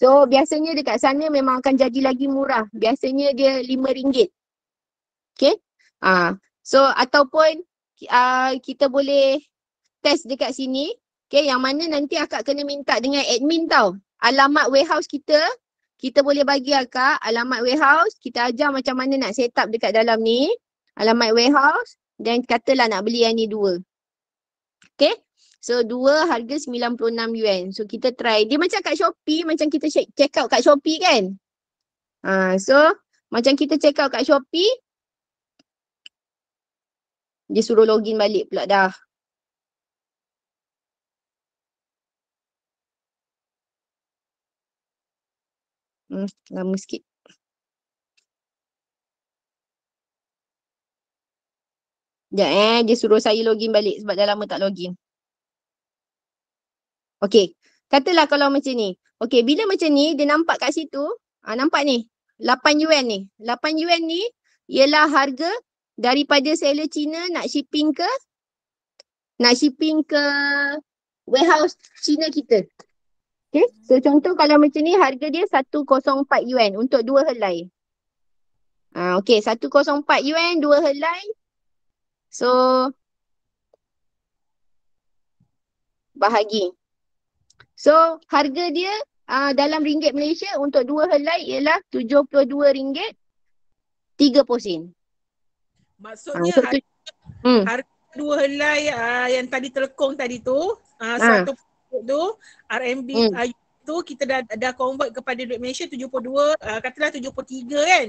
So biasanya dekat sana memang akan jadi lagi murah. Biasanya dia RM5. Okay. Uh, so ataupun uh, kita boleh test dekat sini. Okay yang mana nanti akak kena minta dengan admin tau. Alamat warehouse kita. Kita boleh bagi akak alamat warehouse. Kita ajar macam mana nak set up dekat dalam ni. Alamat warehouse. Dan katalah nak beli yang ni dua. Okay. So dua harga 96 yuan. So kita try. Dia macam kat Shopee macam kita check out kat Shopee kan. Ha, so macam kita check out kat Shopee. Dia suruh login balik pula dah. Hmm, lama sikit. Sekejap eh, dia suruh saya login balik sebab dah lama tak login. Okay, Katalah kalau macam ni. Okay, bila macam ni dia nampak kat situ, ha, nampak ni. 8 yuan ni. 8 yuan ni ialah harga daripada seller China nak shipping ke nak shipping ke warehouse China kita. Okay, so contoh kalau macam ni harga dia 104 yuan untuk dua helai. Ha, okay, 104 yuan dua helai. So, bahagi So harga dia uh, dalam ringgit Malaysia untuk dua helai ialah tujuh RM72.30. Maksudnya uh, so tu, harga hmm. dua helai uh, yang tadi terlekong tadi tu, uh, ha. satu pokok tu RMB hmm. uh, tu kita dah, dah convert kepada duit Malaysia 72, uh, katalah tiga kan.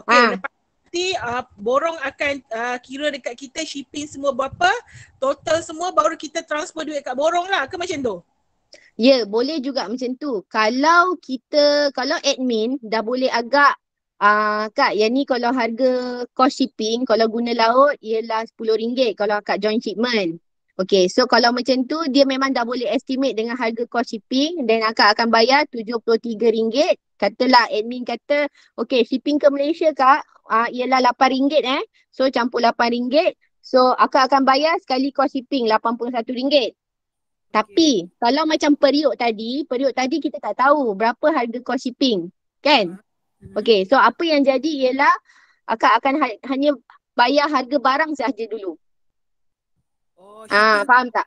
Okay, ha. lepas nanti uh, borong akan uh, kira dekat kita shipping semua berapa, total semua baru kita transfer duit kat borong lah ke macam tu? Ya, yeah, boleh juga macam tu. Kalau kita, kalau admin dah boleh agak uh, Kak, yang ni kalau harga cost shipping, kalau guna laut ialah RM10 kalau Kak join shipment. Okay, so kalau macam tu dia memang dah boleh estimate dengan harga cost shipping dan Kak akan bayar RM73. Katalah admin kata, okay shipping ke Malaysia Kak uh, ialah RM8 eh. So campur RM8. So Kak akan bayar sekali cost shipping RM81. Tapi okay. kalau macam periuk tadi, periuk tadi kita tak tahu berapa harga kos shipping. Kan? Mm-hmm. Okay so apa yang jadi ialah akak akan ha- hanya bayar harga barang sahaja dulu. Oh, ah, shipping. ah, faham tak?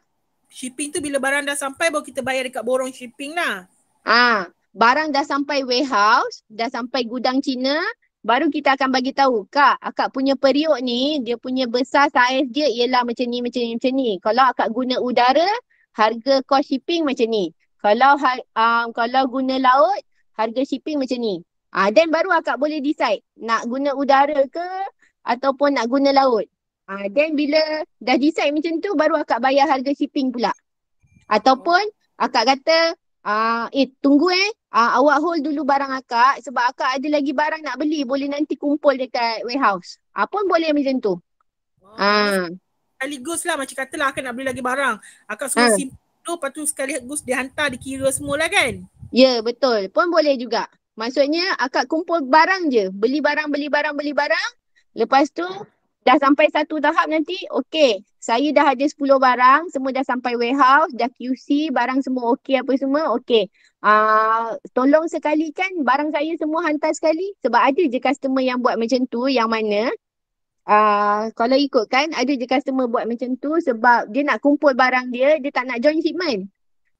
Shipping tu bila barang dah sampai baru kita bayar dekat borong shipping lah. Ah, barang dah sampai warehouse, dah sampai gudang Cina, baru kita akan bagi tahu kak akak punya periuk ni dia punya besar saiz dia ialah macam ni macam ni macam ni kalau akak guna udara harga cost shipping macam ni. Kalau har, um, kalau guna laut, harga shipping macam ni. Ah uh, then baru akak boleh decide nak guna udara ke ataupun nak guna laut. Ah uh, then bila dah decide macam tu baru akak bayar harga shipping pula. Ataupun akak kata Uh, eh tunggu eh uh, awak hold dulu barang akak sebab akak ada lagi barang nak beli boleh nanti kumpul dekat warehouse. Apa uh, pun boleh macam tu. Ah. Wow. Uh sekaligus lah macam kata lah akan nak beli lagi barang akak suruh ha. simpan tu lepas tu sekaligus dia hantar dikira semualah kan ya yeah, betul pun boleh juga maksudnya akak kumpul barang je beli barang beli barang beli barang lepas tu dah sampai satu tahap nanti okey saya dah ada 10 barang semua dah sampai warehouse dah QC barang semua okey apa semua okey Ah, uh, tolong sekali kan barang saya semua hantar sekali sebab ada je customer yang buat macam tu yang mana Uh, kalau ikut kan, ada je customer buat macam tu sebab dia nak kumpul barang dia, dia tak nak join shipment.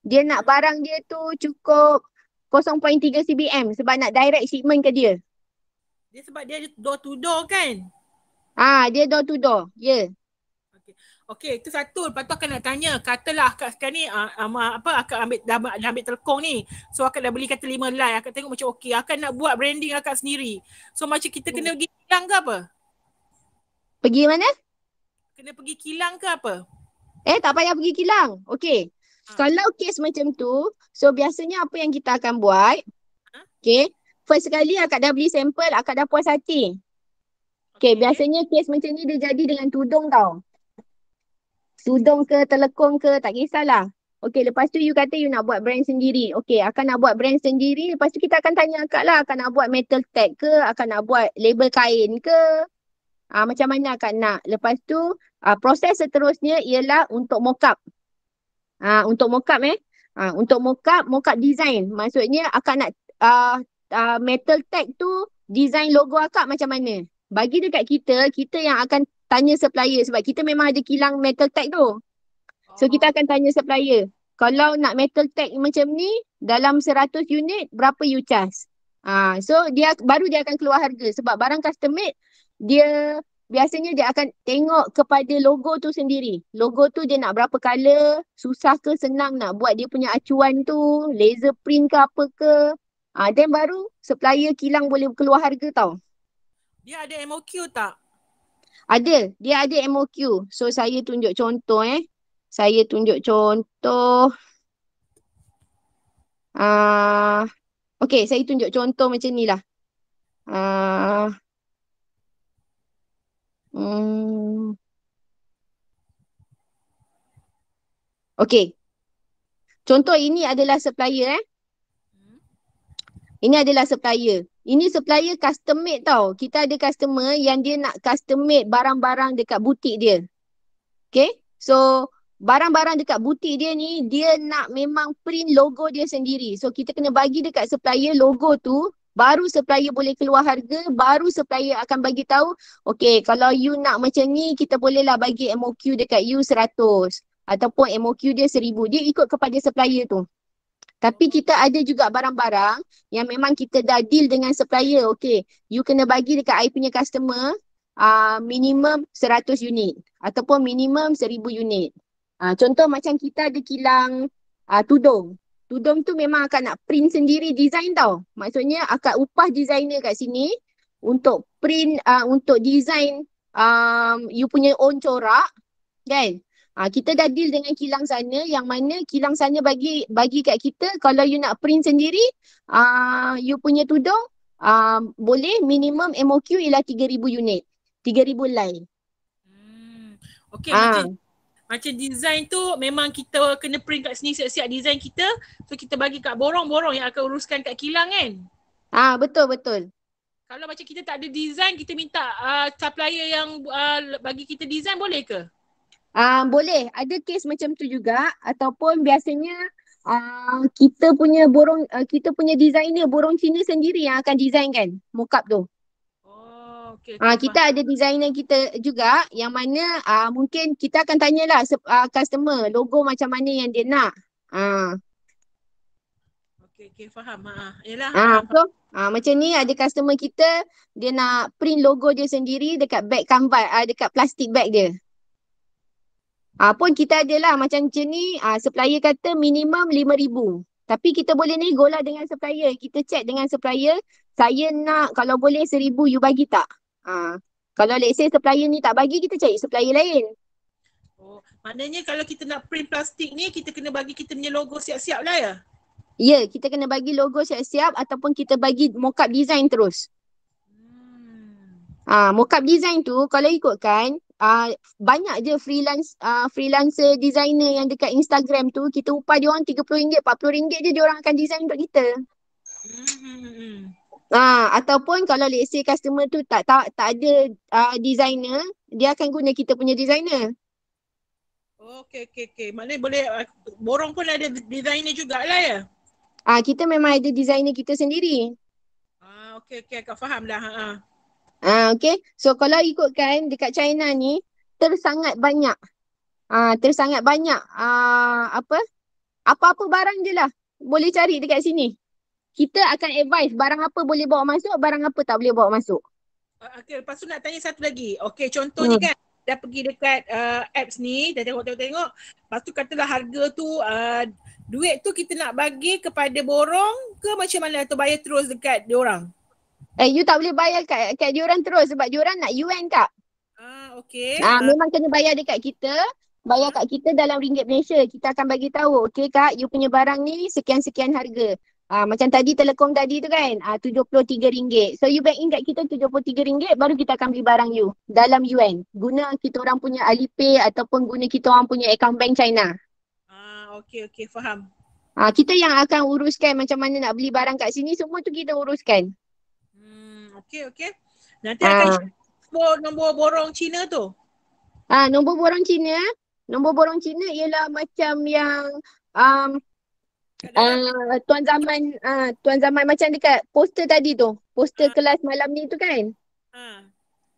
Dia nak barang dia tu cukup 0.3 CBM sebab nak direct shipment ke dia. Dia sebab dia door to door kan? Ah, dia door to door. Ya. Yeah. Okay, okay itu satu. Lepas tu akan nak tanya, katalah akak sekarang ni uh, apa akak ambil dah, dah ambil telkong ni. So akak dah beli kata lima line, akak tengok macam okey, akak nak buat branding akak sendiri. So macam kita hmm. kena pergi ke apa? Pergi mana? Kena pergi kilang ke apa? Eh tak payah pergi kilang. Okey. Ha. Kalau kes macam tu, so biasanya apa yang kita akan buat? Ha? Okay. First sekali akak dah beli sampel, akak dah puas hati. Okey. okay. Biasanya kes macam ni dia jadi dengan tudung tau. Tudung ke telekong ke tak kisahlah. Okey. lepas tu you kata you nak buat brand sendiri. Okey. akan nak buat brand sendiri. Lepas tu kita akan tanya akak lah. Akan nak buat metal tag ke? Akan nak buat label kain ke? uh, macam mana akak nak. Lepas tu uh, proses seterusnya ialah untuk mock up. Uh, ah, untuk mock eh. Uh, untuk mock up, mock design. Maksudnya akak nak uh, uh, metal tag tu design logo akak macam mana. Bagi dekat kita, kita yang akan tanya supplier sebab kita memang ada kilang metal tag tu. So kita akan tanya supplier. Kalau nak metal tag macam ni dalam 100 unit berapa you charge? Ah uh, so dia baru dia akan keluar harga sebab barang custom made dia biasanya dia akan tengok kepada logo tu sendiri. Logo tu dia nak berapa color, susah ke senang nak buat dia punya acuan tu, laser print ke apa ke. Ah ha, then baru supplier kilang boleh keluar harga tau. Dia ada MOQ tak? Ada, dia ada MOQ. So saya tunjuk contoh eh. Saya tunjuk contoh. Ah uh, okay, saya tunjuk contoh macam ni lah. Ah uh, Hmm. Okay. Contoh ini adalah supplier eh. Ini adalah supplier. Ini supplier custom made tau. Kita ada customer yang dia nak custom made barang-barang dekat butik dia. Okay. So barang-barang dekat butik dia ni dia nak memang print logo dia sendiri. So kita kena bagi dekat supplier logo tu baru supplier boleh keluar harga, baru supplier akan bagi tahu, Okey, kalau you nak macam ni, kita bolehlah bagi MOQ dekat you 100 ataupun MOQ dia 1000. Dia ikut kepada supplier tu. Tapi kita ada juga barang-barang yang memang kita dah deal dengan supplier. Okey, you kena bagi dekat I punya customer uh, minimum 100 unit ataupun minimum 1000 unit. Uh, contoh macam kita ada kilang uh, tudung tudung tu memang akak nak print sendiri design tau. Maksudnya akak upah designer kat sini untuk print uh, untuk design um, you punya own corak kan. Ha, kita dah deal dengan kilang sana yang mana kilang sana bagi bagi kat kita kalau you nak print sendiri uh, you punya tudung uh, boleh minimum MOQ ialah 3,000 unit. 3,000 line. Hmm. Okay. Ha. Ah. Macam- macam design tu memang kita kena print kat sini siap-siap design kita so kita bagi kat borong-borong yang akan uruskan kat kilang kan ah betul betul kalau macam kita tak ada design kita minta uh, supplier yang uh, bagi kita design boleh ke ah uh, boleh ada case macam tu juga ataupun biasanya Uh, kita punya borong uh, kita punya designer borong Cina sendiri yang akan design kan mockup tu. Ah okay. uh, ah, kita ada designer kita juga yang mana uh, mungkin kita akan tanyalah uh, customer logo macam mana yang dia nak. Uh. Okay, okay faham. Uh, yelah. Uh, so, uh, macam ni ada customer kita dia nak print logo dia sendiri dekat bag kanvas, uh, dekat plastik bag dia. Uh, pun kita ada lah macam macam ni uh, supplier kata minimum RM5,000. Tapi kita boleh ni lah dengan supplier. Kita check dengan supplier. Saya nak kalau boleh seribu you bagi tak? Ha. kalau let's say supplier ni tak bagi kita cari supplier lain. Oh, maknanya kalau kita nak print plastik ni kita kena bagi kita punya logo siap-siap lah ya? Ya, yeah, kita kena bagi logo siap-siap ataupun kita bagi mockup design terus. Hmm. Ah, mockup design tu kalau ikutkan Uh, banyak je freelance uh, freelancer designer yang dekat Instagram tu kita upah dia orang RM30 RM40 je dia orang akan design untuk kita. Hmm. hmm, hmm, hmm. Ha, ataupun kalau let's say customer tu tak tak, tak ada uh, designer, dia akan guna kita punya designer. Oh, okay, okay, okey. Maknanya boleh, ah, borong pun ada designer jugalah ya? Ah ha, kita memang ada designer kita sendiri. Ah ha, okay, okey. Kau faham dah. Ha, ha. ha, okey. So kalau ikutkan dekat China ni, tersangat banyak. Ha, tersangat banyak uh, apa apa-apa barang je lah boleh cari dekat sini kita akan advise barang apa boleh bawa masuk, barang apa tak boleh bawa masuk. Ah, okay, lepas tu nak tanya satu lagi. Okay, contoh hmm. ni kan dah pergi dekat uh, apps ni, dah tengok-tengok-tengok. Lepas tu katalah harga tu, uh, duit tu kita nak bagi kepada borong ke macam mana atau bayar terus dekat diorang? Eh, you tak boleh bayar kat, kat diorang terus sebab diorang nak UN kak. Ah, okay. Ah, ah, memang kena bayar dekat kita. Bayar kat kita dalam ringgit Malaysia. Kita akan bagi tahu, okay kak, you punya barang ni sekian-sekian harga. Uh, macam tadi telekom tadi tu kan ah, uh, RM73. So you bank ingat kita RM73 baru kita akan beli barang you dalam UN. Guna kita orang punya Alipay ataupun guna kita orang punya account bank China. Ah okey okey faham. Ah uh, kita yang akan uruskan macam mana nak beli barang kat sini semua tu kita uruskan. Hmm okey okey. Nanti uh, akan nombor, ah. nombor borong Cina tu. Ah uh, nombor borong Cina. Nombor borong Cina ialah macam yang um, Uh, tuan zaman uh, tuan zaman macam dekat poster tadi tu poster uh. kelas malam ni tu kan ha uh.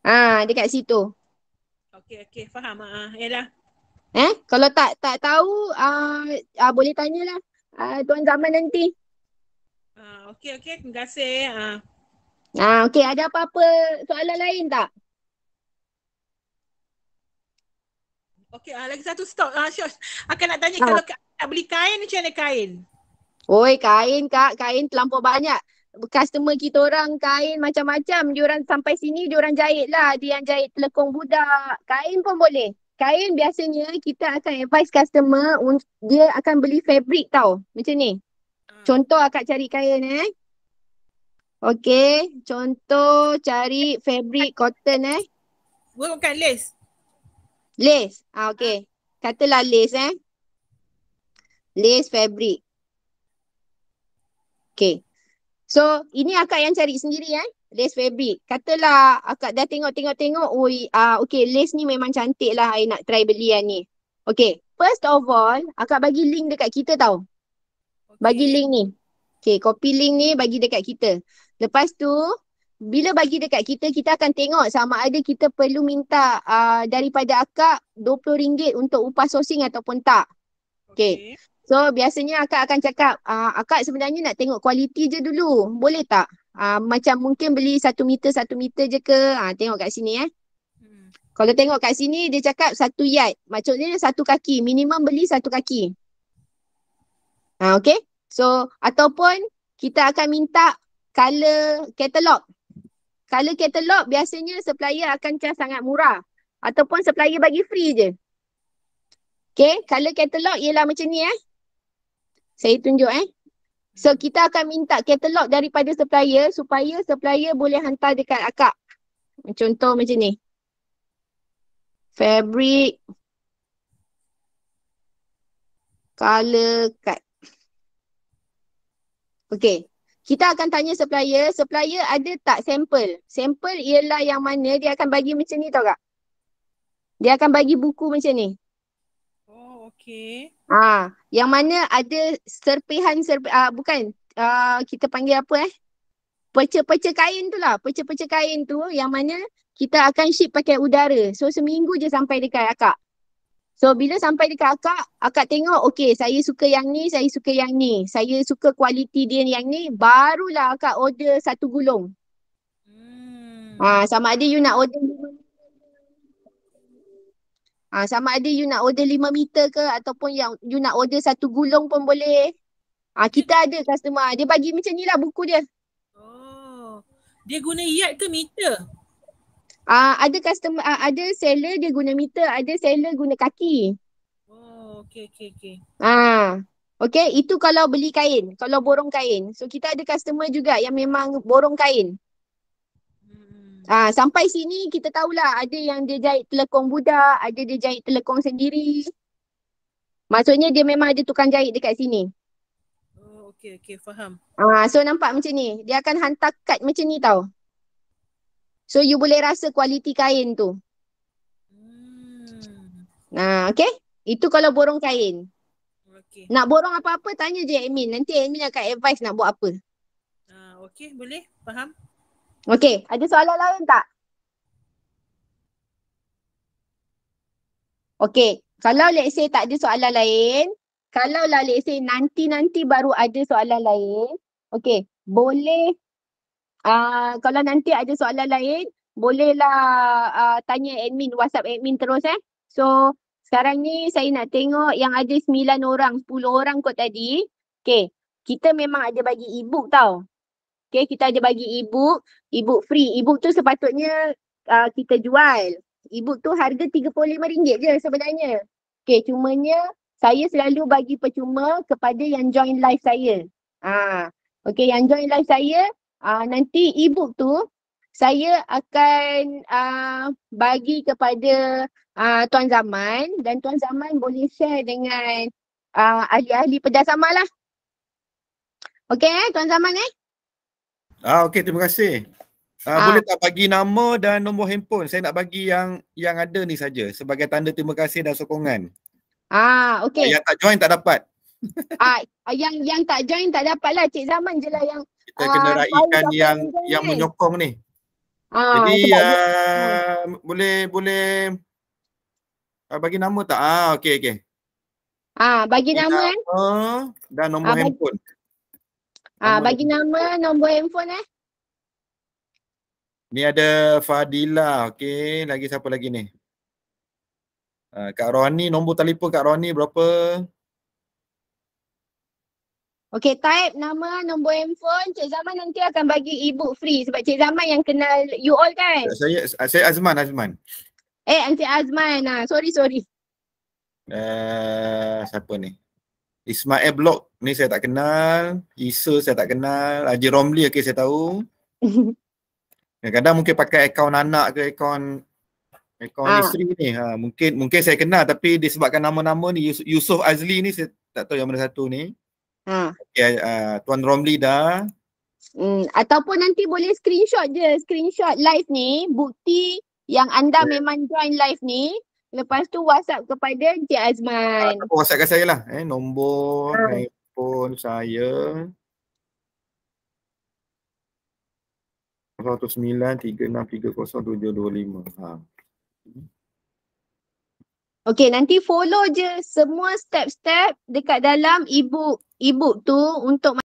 uh, dekat situ okey okey faham ah uh, yalah eh kalau tak tak tahu ah uh, uh, boleh tanyalah ah uh, tuan zaman nanti ah uh, okey okey terima kasih eh. ah ah okey ada apa-apa soalan lain tak okey uh, lagi satu stop ah uh, akan nak tanya uh. kalau tak beli kain macam mana kain Oi, kain kak, kain terlampau banyak. Customer kita orang kain macam-macam. Diorang sampai sini, diorang jahit lah. Dia yang jahit telekong budak. Kain pun boleh. Kain biasanya kita akan advise customer dia akan beli fabric tau. Macam ni. Hmm. Contoh akak cari kain eh. Okay. Contoh cari fabric cotton eh. Gue bukan lace. Lace. Ah, okay. Ah. Katalah lace eh. Lace fabric. Okay. So ini akak yang cari sendiri eh. Lace fabric. Katalah akak dah tengok-tengok-tengok. Ui, uh, okay lace ni memang cantik lah. I nak try beli belian ni. Okay. First of all, akak bagi link dekat kita tau. Bagi link ni. Okay, copy link ni bagi dekat kita. Lepas tu, bila bagi dekat kita, kita akan tengok sama ada kita perlu minta uh, daripada akak RM20 untuk upah sourcing ataupun tak. Okay. okay. So biasanya akak akan cakap, uh, akak sebenarnya nak tengok kualiti je dulu. Boleh tak? Uh, macam mungkin beli satu meter, satu meter je ke? Uh, tengok kat sini eh. Hmm. Kalau tengok kat sini dia cakap satu yard. Maksudnya satu kaki. Minimum beli satu kaki. Uh, okay. So ataupun kita akan minta color catalog. Color catalog biasanya supplier akan charge sangat murah. Ataupun supplier bagi free je. Okay, color catalog ialah macam ni eh. Saya tunjuk eh. So kita akan minta katalog daripada supplier supaya supplier boleh hantar dekat akak. Contoh macam ni. Fabric color cut. Okay. Kita akan tanya supplier, supplier ada tak sampel? Sampel ialah yang mana dia akan bagi macam ni tau tak? Dia akan bagi buku macam ni. Okey. Ah, ha, yang mana ada serpihan serp ah bukan ah kita panggil apa eh? Pecah-pecah kain tu lah. Pecah-pecah kain tu yang mana kita akan ship pakai udara. So seminggu je sampai dekat akak. So bila sampai dekat akak, akak tengok okey saya suka yang ni, saya suka yang ni. Saya suka kualiti dia yang ni, barulah akak order satu gulung. Hmm. Ha, sama ada you nak order Ha, sama ada you nak order lima meter ke ataupun yang you nak order satu gulung pun boleh. Ha, kita ada customer. Dia bagi macam ni lah buku dia. Oh. Dia guna yard ke meter? Ah ada customer uh, ada seller dia guna meter, ada seller guna kaki. Oh, okay okay okey. Ah. okay itu kalau beli kain, kalau borong kain. So kita ada customer juga yang memang borong kain. Ah sampai sini kita tahulah ada yang dia jahit telekong budak, ada dia jahit telekong sendiri. Maksudnya dia memang ada tukang jahit dekat sini. Oh okey okey faham. Ah so nampak macam ni, dia akan hantar kad macam ni tau. So you boleh rasa kualiti kain tu. Hmm. Nah, uh, okey. Itu kalau borong kain. Okay. Nak borong apa-apa tanya je admin. Nanti admin akan advice nak buat apa. Ah uh, okey boleh faham. Okey, ada soalan lain tak? Okey, kalau let's say tak ada soalan lain, kalau lah let's say nanti-nanti baru ada soalan lain, okey, boleh uh, kalau nanti ada soalan lain, bolehlah uh, tanya admin, WhatsApp admin terus eh. So, sekarang ni saya nak tengok yang ada 9 orang, 10 orang kot tadi. Okey, kita memang ada bagi e-book tau. Okay, kita ada bagi e-book, e-book free. E-book tu sepatutnya uh, kita jual. E-book tu harga RM35 je sebenarnya. Okay, cumanya saya selalu bagi percuma kepada yang join live saya. Ah, okay, yang join live saya, uh, nanti e-book tu saya akan uh, bagi kepada uh, Tuan Zaman dan Tuan Zaman boleh share dengan uh, ahli-ahli pedas sama lah. Okay, eh, Tuan Zaman eh. Ah okey terima kasih. Ah, ah boleh tak bagi nama dan nombor handphone? Saya nak bagi yang yang ada ni saja sebagai tanda terima kasih dan sokongan. Ah okey. Ah, yang tak join tak dapat. Ah yang yang tak join tak dapat lah. Cik Zaman je lah yang kita ah, raikan yang yang ni. menyokong ni. Ah jadi uh, boleh boleh ah, bagi nama tak? Ah okey okey. Ah bagi, bagi nama, nama eh. dan nombor ah, handphone. Bagi... Ah, bagi nama, nombor handphone eh. Ni ada Fadila, okey. Lagi siapa lagi ni? Ah, Kak Rohani, nombor telefon Kak Rohani berapa? Okey, type nama, nombor handphone. Cik Zaman nanti akan bagi e free sebab Cik Zaman yang kenal you all kan? Saya saya Azman, Azman. Eh, Encik Azman. Ah, sorry, sorry. Eh, uh, siapa ni? Ismail Block ni saya tak kenal, Isa saya tak kenal, Haji Romli okey saya tahu. Kadang-kadang mungkin pakai akaun anak ke akaun akaun ha. isteri ni. Ha, mungkin mungkin saya kenal tapi disebabkan nama-nama ni Yus Yusuf Azli ni saya tak tahu yang mana satu ni. Ha. Okay, uh, ah, ah, Tuan Romli dah. Hmm, ataupun nanti boleh screenshot je, screenshot live ni bukti yang anda yeah. memang join live ni Lepas tu WhatsApp kepada Encik Azman. Ah, WhatsApp kat saya lah. Eh, nombor ah. handphone eh, saya. 109 Ha. Okay, nanti follow je semua step-step dekat dalam e-book. e tu untuk